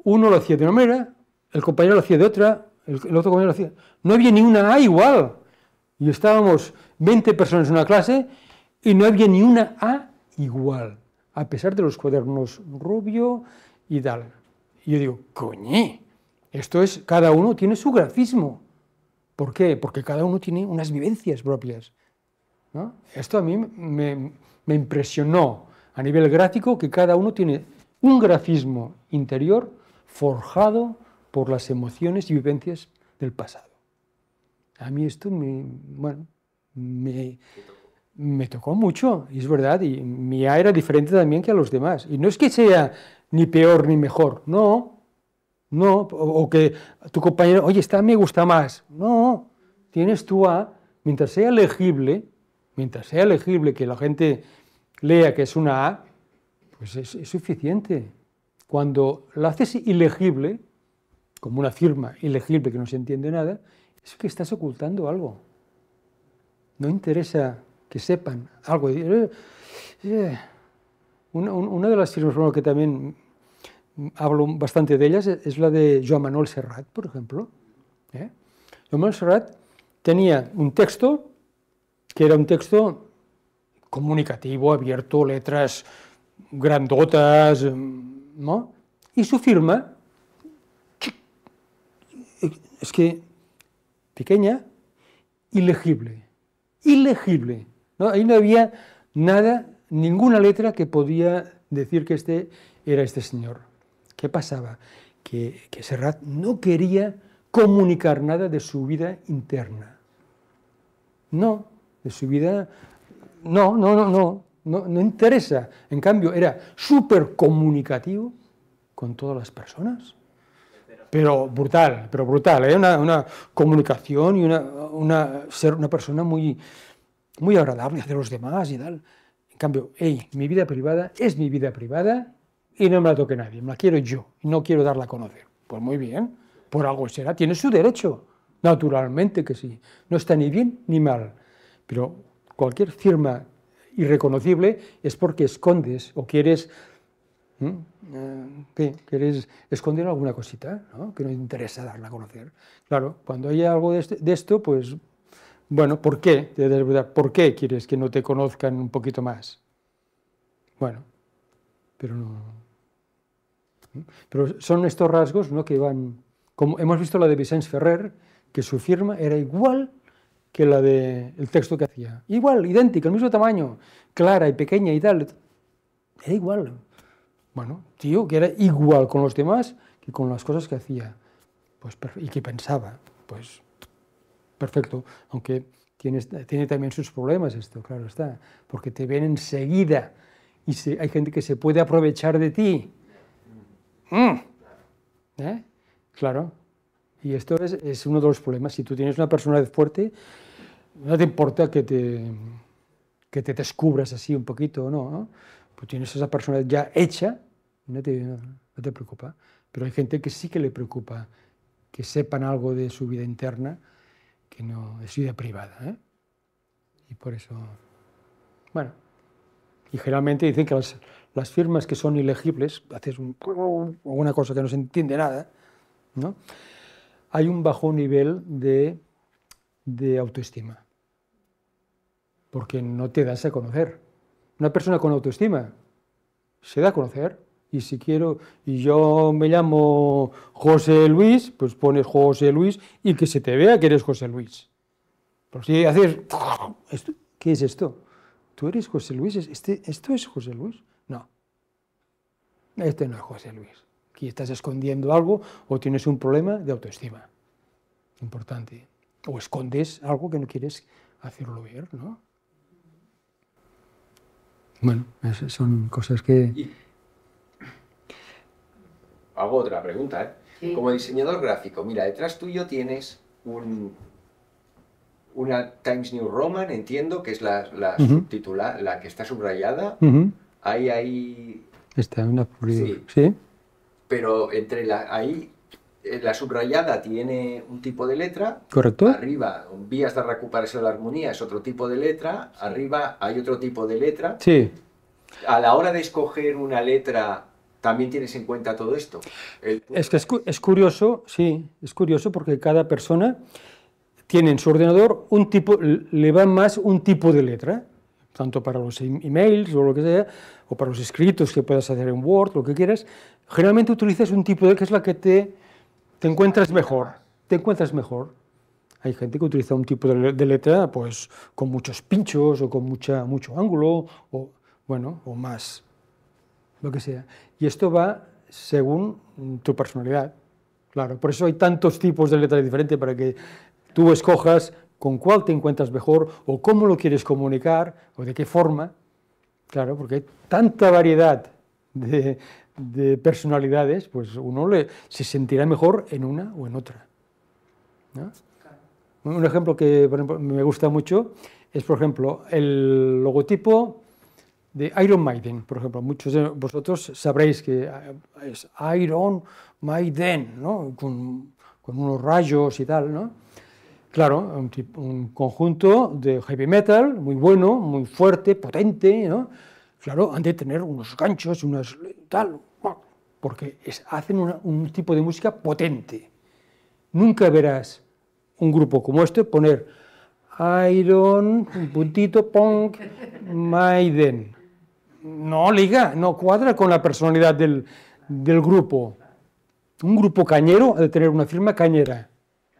uno lo hacía de una manera, el compañero lo hacía de otra, el, el otro compañero lo hacía... No había ni una A igual. Y estábamos 20 personas en una clase y no había ni una A igual a pesar de los cuadernos rubio y tal. Y yo digo, coñe, esto es, cada uno tiene su grafismo. ¿Por qué? Porque cada uno tiene unas vivencias propias. Esto a mí me, me impresionó a nivel gráfico que cada uno tiene un grafismo interior forjado por las emociones y vivencias del pasado. A mí esto me, bueno, me, me tocó mucho, es verdad, y mi A era diferente también que a los demás. Y no es que sea ni peor ni mejor, no, no, o, que tu compañero, oye, esta me gusta más, no, tienes tu A, mientras sea legible, mientras sea legible que la gente lea que es una A, pues es, es suficiente. Cuando la haces ilegible, como una firma ilegible que no se entiende nada, es que estás ocultando algo. No interesa que sepan algo. Eh, eh, una, de las firmas que también hablo bastante de ellas es la de Joan Manuel Serrat, por ejemplo. ¿eh? Joan Manuel Serrat tenía un texto que era un texto comunicativo, abierto, letras grandotas, ¿no? Y su firma, es que pequeña, ilegible, ilegible. Ahí no había nada, ninguna letra que podía decir que este era este señor. ¿Qué pasaba? Que, que Serrat no quería comunicar nada de su vida interna. No, de su vida... No, no, no, no, no, interesa. En cambio, era súper comunicativo con todas las personas pero brutal, pero brutal, ¿eh? una, comunicación y una, ser una persona muy, muy agradable de los demás y tal. En cambio, hey, mi vida privada es mi vida privada y no me la toque nadie, me la quiero yo y no quiero darla a conocer. Pues muy bien, por algo será, tiene su derecho, naturalmente que sí, no está ni bien ni mal, pero cualquier firma irreconocible es porque escondes o quieres, eh, ¿qué? quieres esconder alguna cosita que no te interesa darla a conocer. Claro, cuando hay algo este, de esto, pues bueno, ¿por qué? ¿por qué quieres que no te conozcan un poquito más? Bueno, pero no. Pero son estos rasgos ¿no? que van. Como hemos visto la de Vicente Ferrer, que su firma era igual que la del texto que hacía. Igual, idéntica, el mismo tamaño, clara y pequeña y tal. Era igual. Bueno, tío, que era igual con los demás que con las cosas que hacía pues, y que pensaba. Pues perfecto, aunque tiene, también sus problemas esto, claro está, porque te ven enseguida y hay gente que se puede aprovechar de ti. Mm. ¿Eh? Claro. Y esto es, uno de los problemas. Si tú tienes una personalidad fuerte, no te importa que te, que te descubras así un poquito o no, Pues tienes esa personalidad ya hecha, no te, no te preocupa. Pero hay gente que sí que le preocupa que sepan algo de su vida interna que no es idea privada. ¿eh? Y por eso, bueno, y generalmente dicen que las, firmas que son ilegibles, haces un, alguna cosa que no se entiende nada, ¿no? hay un bajo nivel de, de autoestima, porque no te das a conocer. Una persona con autoestima se da a conocer, y si quiero, y yo me llamo José Luis, pues pones José Luis y que se te vea que eres José Luis. Pero si haces, ¿qué es esto? ¿Tú eres José Luis? ¿Este, ¿Esto es José Luis? No. Este no es José Luis. Aquí estás escondiendo algo o tienes un problema de autoestima. Importante. O escondes algo que no quieres hacerlo ver, ¿no? Bueno, son cosas que hago otra pregunta, ¿eh? Como diseñador gráfico, mira, detrás tuyo tienes un, una Times New Roman, entiendo, que es la, la, la que está subrayada. Ahí hay... Está una sí. sí. Pero entre la, ahí eh, la subrayada tiene un tipo de letra. Correcto. Arriba, vías de recuperación de la armonía es otro tipo de letra. Arriba hay otro tipo de letra. Sí. A la hora de escoger una letra ¿También tienes en cuenta todo esto? Es que es, curioso, sí, es curioso porque cada persona tiene en su ordenador un tipo, le va más un tipo de letra, tanto para los emails o lo que sea, o para los escritos que puedas hacer en Word, lo que quieras. Generalmente utilizas un tipo de letra que es la que te, te encuentras mejor, te encuentras mejor. Hay gente que utiliza un tipo de letra pues con muchos pinchos o con mucha, mucho ángulo o bueno, o más lo que sea. Y esto va según tu personalidad, claro. Por eso hay tantos tipos de letra diferentes para que tú escojas con cuál te encuentras mejor o cómo lo quieres comunicar o de qué forma. Claro, porque hay tanta variedad de, personalidades, pues uno se sentirá mejor en una o en otra. Un ejemplo que me gusta mucho es, por ejemplo, el logotipo de Iron Maiden, por ejemplo. Muchos de vosotros sabréis que eh, es Iron Maiden, ¿no? con, unos rayos y tal. ¿no? Claro, un, conjunto de heavy metal muy bueno, muy fuerte, potente. ¿no? Claro, han de tener unos ganchos, unos tal, porque hacen un tipo de música potente. Nunca verás un grupo como este poner Iron, un puntito, punk, (laughs) Maiden no liga, no cuadra con la personalidad del, grupo. Un grupo cañero ha de tener una firma cañera,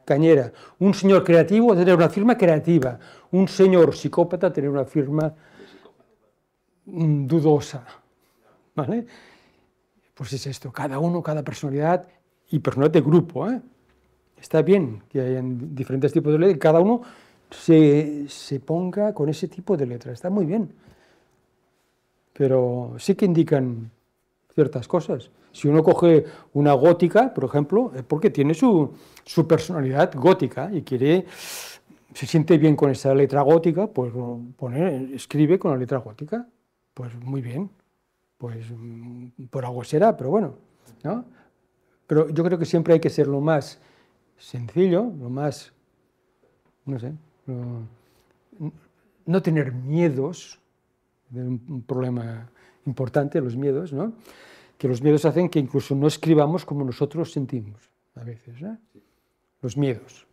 cañera. Un señor creativo ha de tener una firma creativa. Un señor psicópata ha de tener una firma dudosa. ¿Vale? Pues es esto, cada uno, cada personalidad y personalidad de grupo. ¿eh? Está bien que hayan diferentes tipos de letras, cada uno se, se ponga con ese tipo de letra. está muy bien pero sí que indican ciertas cosas. Si uno coge una gótica, por ejemplo, es porque tiene su, su personalidad gótica y quiere, se siente bien con esa letra gótica, pues pone, escribe con la letra gótica. Pues muy bien, pues mm, por algo será, pero bueno. Pero yo creo que siempre hay que ser lo más sencillo, lo más, no sé, no tener miedos un problema importante, los miedos, ¿no? que los miedos hacen que incluso no escribamos como nosotros sentimos a veces, los miedos.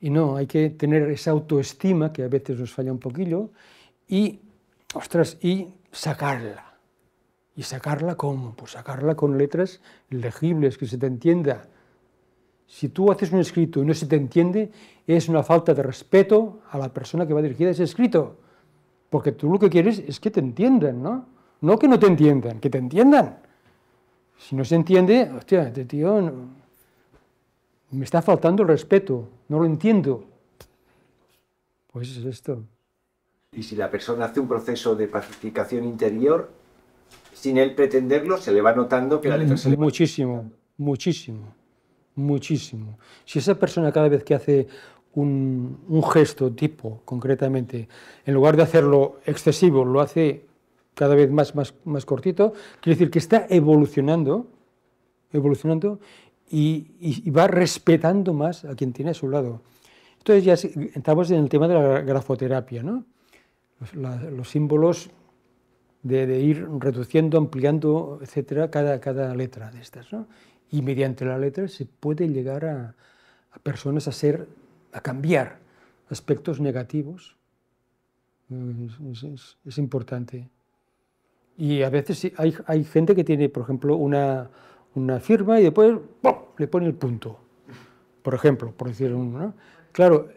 Y no, hay que tener esa autoestima que a veces nos falla un poquillo y, ostras, y sacarla. ¿Y sacarla cómo? Pues sacarla con letras legibles, que se te entienda. Si tú haces un escrito y no se te entiende, es una falta de respeto a la persona que va dirigida ese escrito. Porque tú lo que quieres es que te entiendan, ¿no? No que no te entiendan, que te entiendan. Si no se entiende, hostia, este tío me está faltando el respeto, no lo entiendo. Pues es esto. Y si la persona hace un proceso de pacificación interior, sin él pretenderlo, se le va notando que la letra se le va Muchísimo, muchísimo, muchísimo. Si esa persona cada vez que hace un, gesto tipo, concretamente, en lugar de hacerlo excesivo, lo hace cada vez más, más, más cortito, quiere decir que está evolucionando, evolucionando y, va respetando más a quien tiene a su lado. Entonces ya estamos en el tema de la grafoterapia, ¿no? los, símbolos de, ir reduciendo, ampliando, etcétera, cada, cada letra de estas. ¿no? Y mediante la letra se puede llegar a, a personas a ser a cambiar aspectos negativos es, importante. Y a veces hay, hay, gente que tiene, por ejemplo, una, firma y después le pone el punto, por ejemplo, por decir uno. Claro,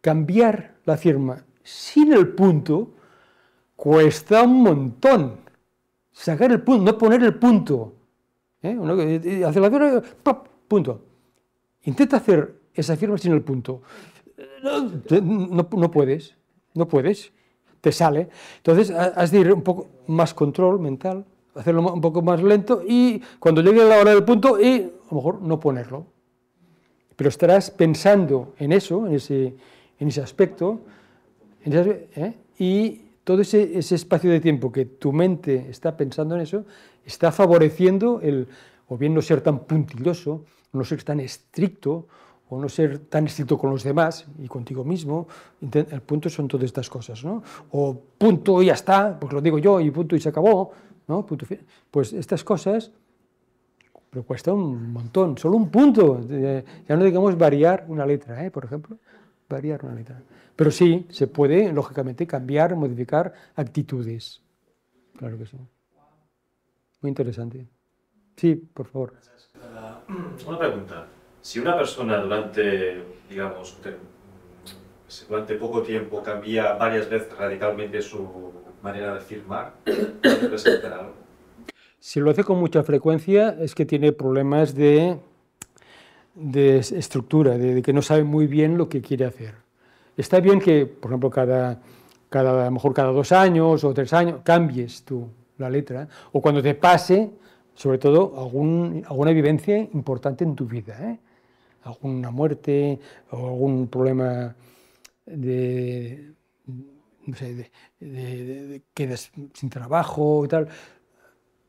cambiar la firma sin el punto cuesta un montón. Sacar el punto, no poner el punto. ¿eh? hace la firma, punto. Intenta hacer esa firma sin el punto. No, puedes, no puedes, te sale. Entonces has de ir un poco más control mental, hacerlo un poco más lento y cuando llegue la hora del punto y a lo mejor no ponerlo. Pero estarás pensando en eso, en ese, en ese aspecto, ¿eh? y todo ese, ese, espacio de tiempo que tu mente está pensando en eso, está favoreciendo el o bien no ser tan puntilloso, no ser tan estricto, o no ser tan estricto con los demás y contigo mismo, el punto son todas estas cosas, ¿no? O punto y ya está, porque lo digo yo y punto y se acabó, ¿no? pues estas cosas, pero cuesta un montón, solo un punto, ya no digamos variar una letra, ¿eh? por ejemplo, variar una letra. Pero sí, se puede, lógicamente, cambiar, modificar actitudes, claro que sí. Muy interesante. Sí, por favor. Una pregunta. Si una persona durante, digamos, pues, durante poco tiempo cambia varias veces radicalmente su manera de firmar, ¿puede algo? Si lo hace con mucha frecuencia es que tiene problemas de, de estructura, de, que no sabe muy bien lo que quiere hacer. Está bien que, por ejemplo, cada, cada, a lo mejor cada dos años o tres años cambies tú la letra, o cuando te pase, sobre todo, algún, alguna vivencia importante en tu vida. ¿eh? alguna muerte o algún problema de, no de, quedas sin trabajo y tal,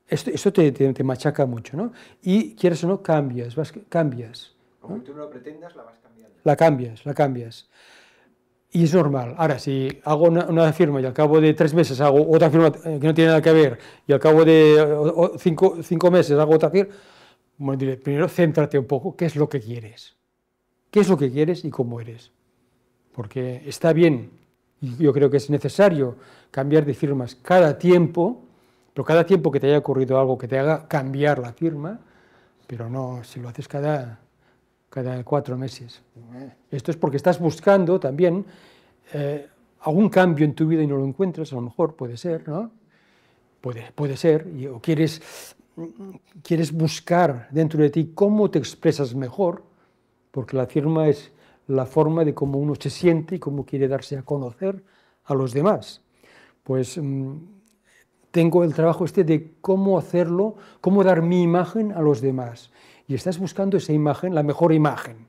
esto, te, machaca mucho, ¿no? Y quieres o no, cambias, vas, cambias. Como tú no lo pretendas, la vas cambiando. La cambias, la cambias. Y es normal. Ahora, si hago una, firma y al cabo de tres meses hago otra firma que no tiene nada que ver, y al cabo de cinco, cinco meses hago otra firma, bueno, primero céntrate un poco, ¿qué es lo que quieres? ¿Qué es lo que quieres y cómo eres? Porque está bien, yo creo que es necesario cambiar de firmas cada tiempo, pero cada tiempo que te haya ocurrido algo que te haga cambiar la firma, pero no si lo haces cada, cada cuatro meses. Esto es porque estás buscando también eh, algún cambio en tu vida y no lo encuentras, a lo mejor puede ser, ¿no? Puede, puede ser, o quieres quieres buscar dentro de ti cómo te expresas mejor, porque la firma es la forma de cómo uno se siente y cómo quiere darse a conocer a los demás. Pues mm, tengo el trabajo este de cómo hacerlo, cómo dar mi imagen a los demás. Y estás buscando esa imagen, la mejor imagen.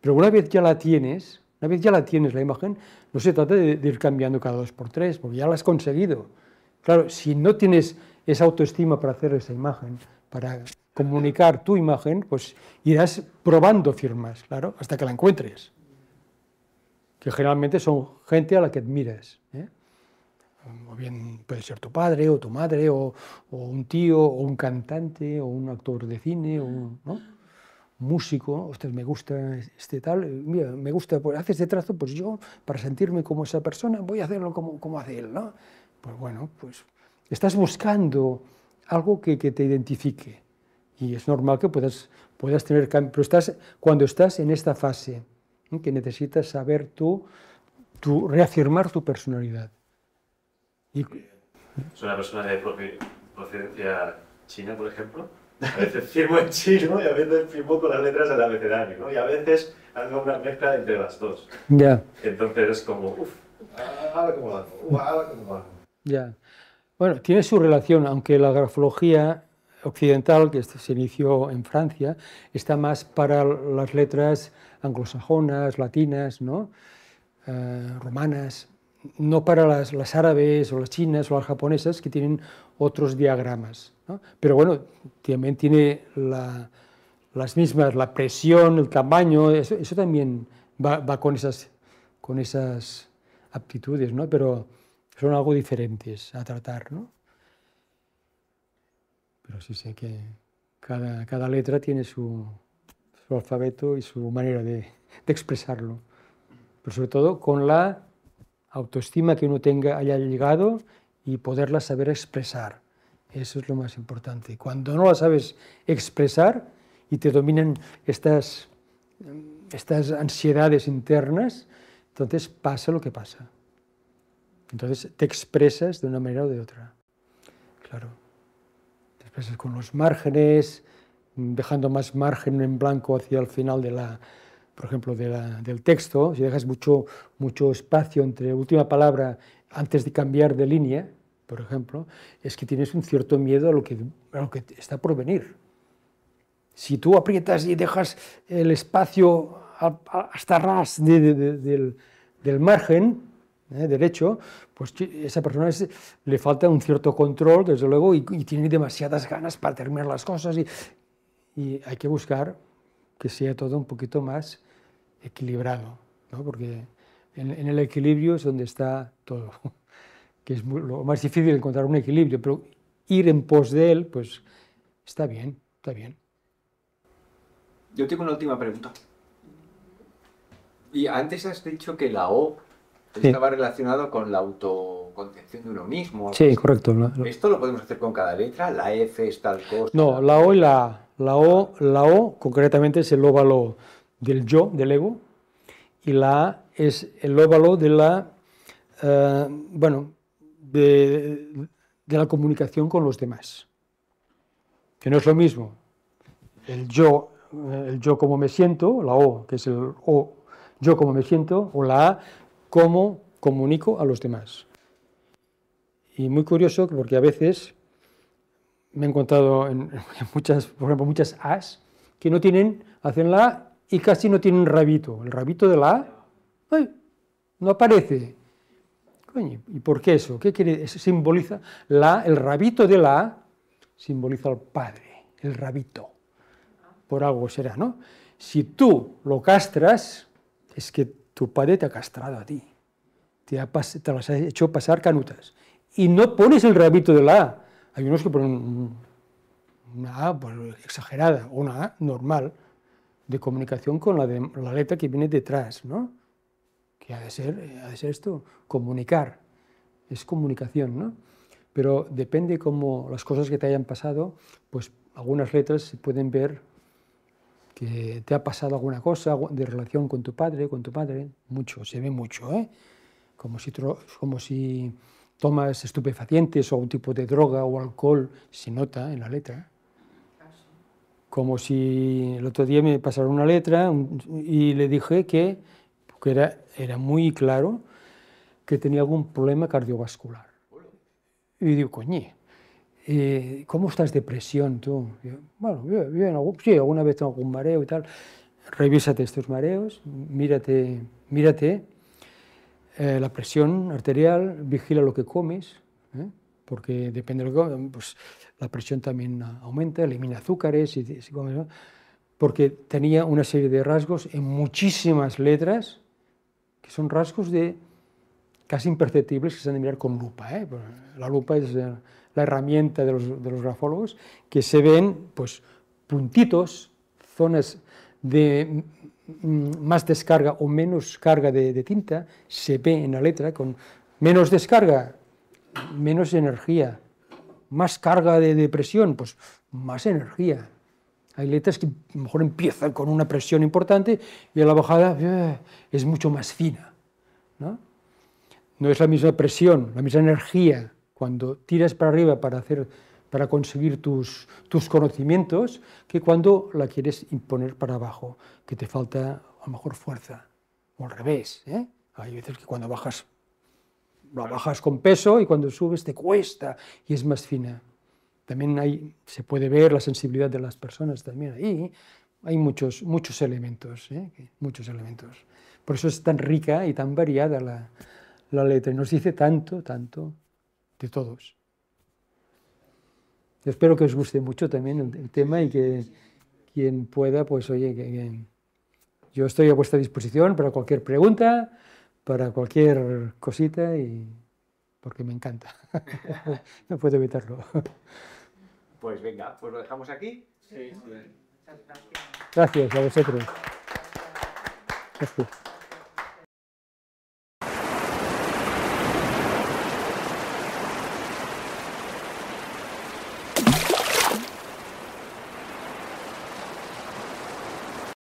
Pero una vez ya la tienes, una vez ya la tienes la imagen, no se trata de, ir cambiando cada dos por tres, porque ya la has conseguido. Claro, si no tienes esa autoestima para hacer esa imagen, para comunicar tu imagen, pues irás probando firmas, claro, hasta que la encuentres. Que generalmente son gente a la que admiras. ¿eh? O bien puede ser tu padre o tu madre o, un tío o un cantante o un actor de cine o un músico. Usted me gusta este tal, mira, me gusta, pues hace este trazo, pues yo para sentirme como esa persona voy a hacerlo como, como hace él. ¿no? Pues bueno, pues estás buscando algo que, que te identifique. Y es normal que puedas, puedas tener cambios, pero estás, cuando estás en esta fase, ¿eh? que necesitas saber tú, tú, reafirmar tu personalidad. Y, ¿Es una persona de procedencia china, por ejemplo? A veces firmo en chino y a veces firmo con las letras del abecedario, ¿no? Y a veces hago una mezcla entre las dos. Ya. Entonces es como, uff, ahora como va, ahora cómo Ya. Bueno, tiene su relación, aunque la grafología occidental, que se inició en Francia, está más para las letras anglosajonas, latinas, eh, romanas, no para las, árabes o las chinas o las japonesas, que tienen otros diagramas. Pero bueno, también tiene las mismas, la presión, el tamaño, eso, también va, con, esas, con esas aptitudes, ¿no? Pero son algo diferentes a tratar, ¿no? Pero sí sé que cada, letra tiene su, alfabeto y su manera de, de expresarlo. Pero sobre todo con la autoestima que uno tenga haya llegado y poderla saber expresar. Eso es lo más importante. Cuando no la sabes expresar y te dominan estas, estas ansiedades internas, entonces pasa lo que pasa. Entonces te expresas de una manera o de otra. Claro. Te expresas con los márgenes, dejando más margen en blanco hacia el final de la, por ejemplo, del texto. Si dejas mucho, mucho espacio entre última palabra antes de cambiar de línea, por ejemplo, es que tienes un cierto miedo a lo que, a lo que está por venir. Si tú aprietas y dejas el espacio hasta ras del, del margen, ¿eh? derecho, pues esa persona le falta un cierto control, desde luego, y, tiene demasiadas ganas para terminar las cosas. Y, hay que buscar que sea todo un poquito más equilibrado, ¿no? porque en, el equilibrio es donde está todo, (laughs) que es lo más difícil encontrar un equilibrio, pero ir en pos de él, pues está bien, está bien. Yo tengo una última pregunta. Y antes has dicho que la O estaba relacionado con la autoconcepción de uno mismo. Sí, correcto. Esto lo podemos hacer con cada letra. La F es tal cosa. No, la O y la A. La O, la o concretamente es el óvalo del yo, del ego, y la A es el óvalo de la, eh, bueno, de la comunicación con los demás, que no es lo mismo. El yo, eh, el yo como me siento, la O, que es el O, yo como me siento, o la A, cómo comunico a los demás. Y muy curioso porque a veces me he encontrado (laughs) en, muchas, por ejemplo, muchas As que no tienen, hacen la A y casi no tienen rabito. El rabito de la A no aparece. ¿y por qué eso? ¿Qué quiere? Eso simboliza la, el rabito de la A simboliza al padre, el rabito. Por algo será, ¿no? Si tú lo castras, es que tu padre te ha castrado a ti, te, ha las ha hecho pasar canutas. Y no pones el rabito de la A. Hay unos que ponen una A pues, exagerada, una A normal, de comunicación con la, la letra que viene detrás, ¿no? Que ha de, ser, ha de ser esto, comunicar. Es comunicación, ¿no? Pero depende cómo las cosas que te hayan pasado, pues algunas letras se pueden ver que te ha pasado alguna cosa de relación con tu padre, con tu padre, mucho, se ve mucho, ¿eh? Como si, como si tomas estupefacientes o algún tipo de droga o alcohol, se nota en la letra. Como si el otro día me pasaron una letra y le dije que, que era, era muy claro que tenía algún problema cardiovascular. Y digo, coñe, eh, ¿cómo estás de presión tú? bueno, bien, sí, alguna vez tengo algún mareo y tal. Revísate estos mareos, mírate, mírate eh, la presión arterial, vigila lo que comes, ¿eh? porque depende de lo que comes, pues, la presión también aumenta, elimina azúcares, y, porque tenía una serie de rasgos en muchísimas letras, que son rasgos de casi imperceptibles que se han de mirar con lupa. ¿eh? Pues, la lupa es eh, la herramienta de los, de los, grafólogos, que se ven pues, puntitos, zonas de mm, mm, más descarga o menos carga de, tinta, se ve en la letra con menos descarga, menos energía, más carga de, presión, pues más energía. Hay letras que mejor empiezan con una presión importante y a la bajada eh, es mucho más fina. ¿no? no es la misma presión, la misma energía cuando tiras para arriba para, hacer, para conseguir tus, tus conocimientos que cuando la quieres imponer para abajo, que te falta a lo mejor fuerza, o al revés. ¿eh? Hay veces que cuando bajas, la bajas con peso y cuando subes te cuesta y es más fina. También hay, se puede ver la sensibilidad de las personas también ahí. Hay muchos, muchos elementos, ¿eh? muchos elementos. Por eso es tan rica y tan variada la, la letra y nos dice tanto, tanto de todos. espero que os guste mucho también el, tema y que quien pueda, pues oye, yo estoy a vuestra disposición para cualquier pregunta, para cualquier cosita y porque me encanta. (laughs) no puedo evitarlo. Pues venga, pues lo dejamos aquí. Gracias a vosotros.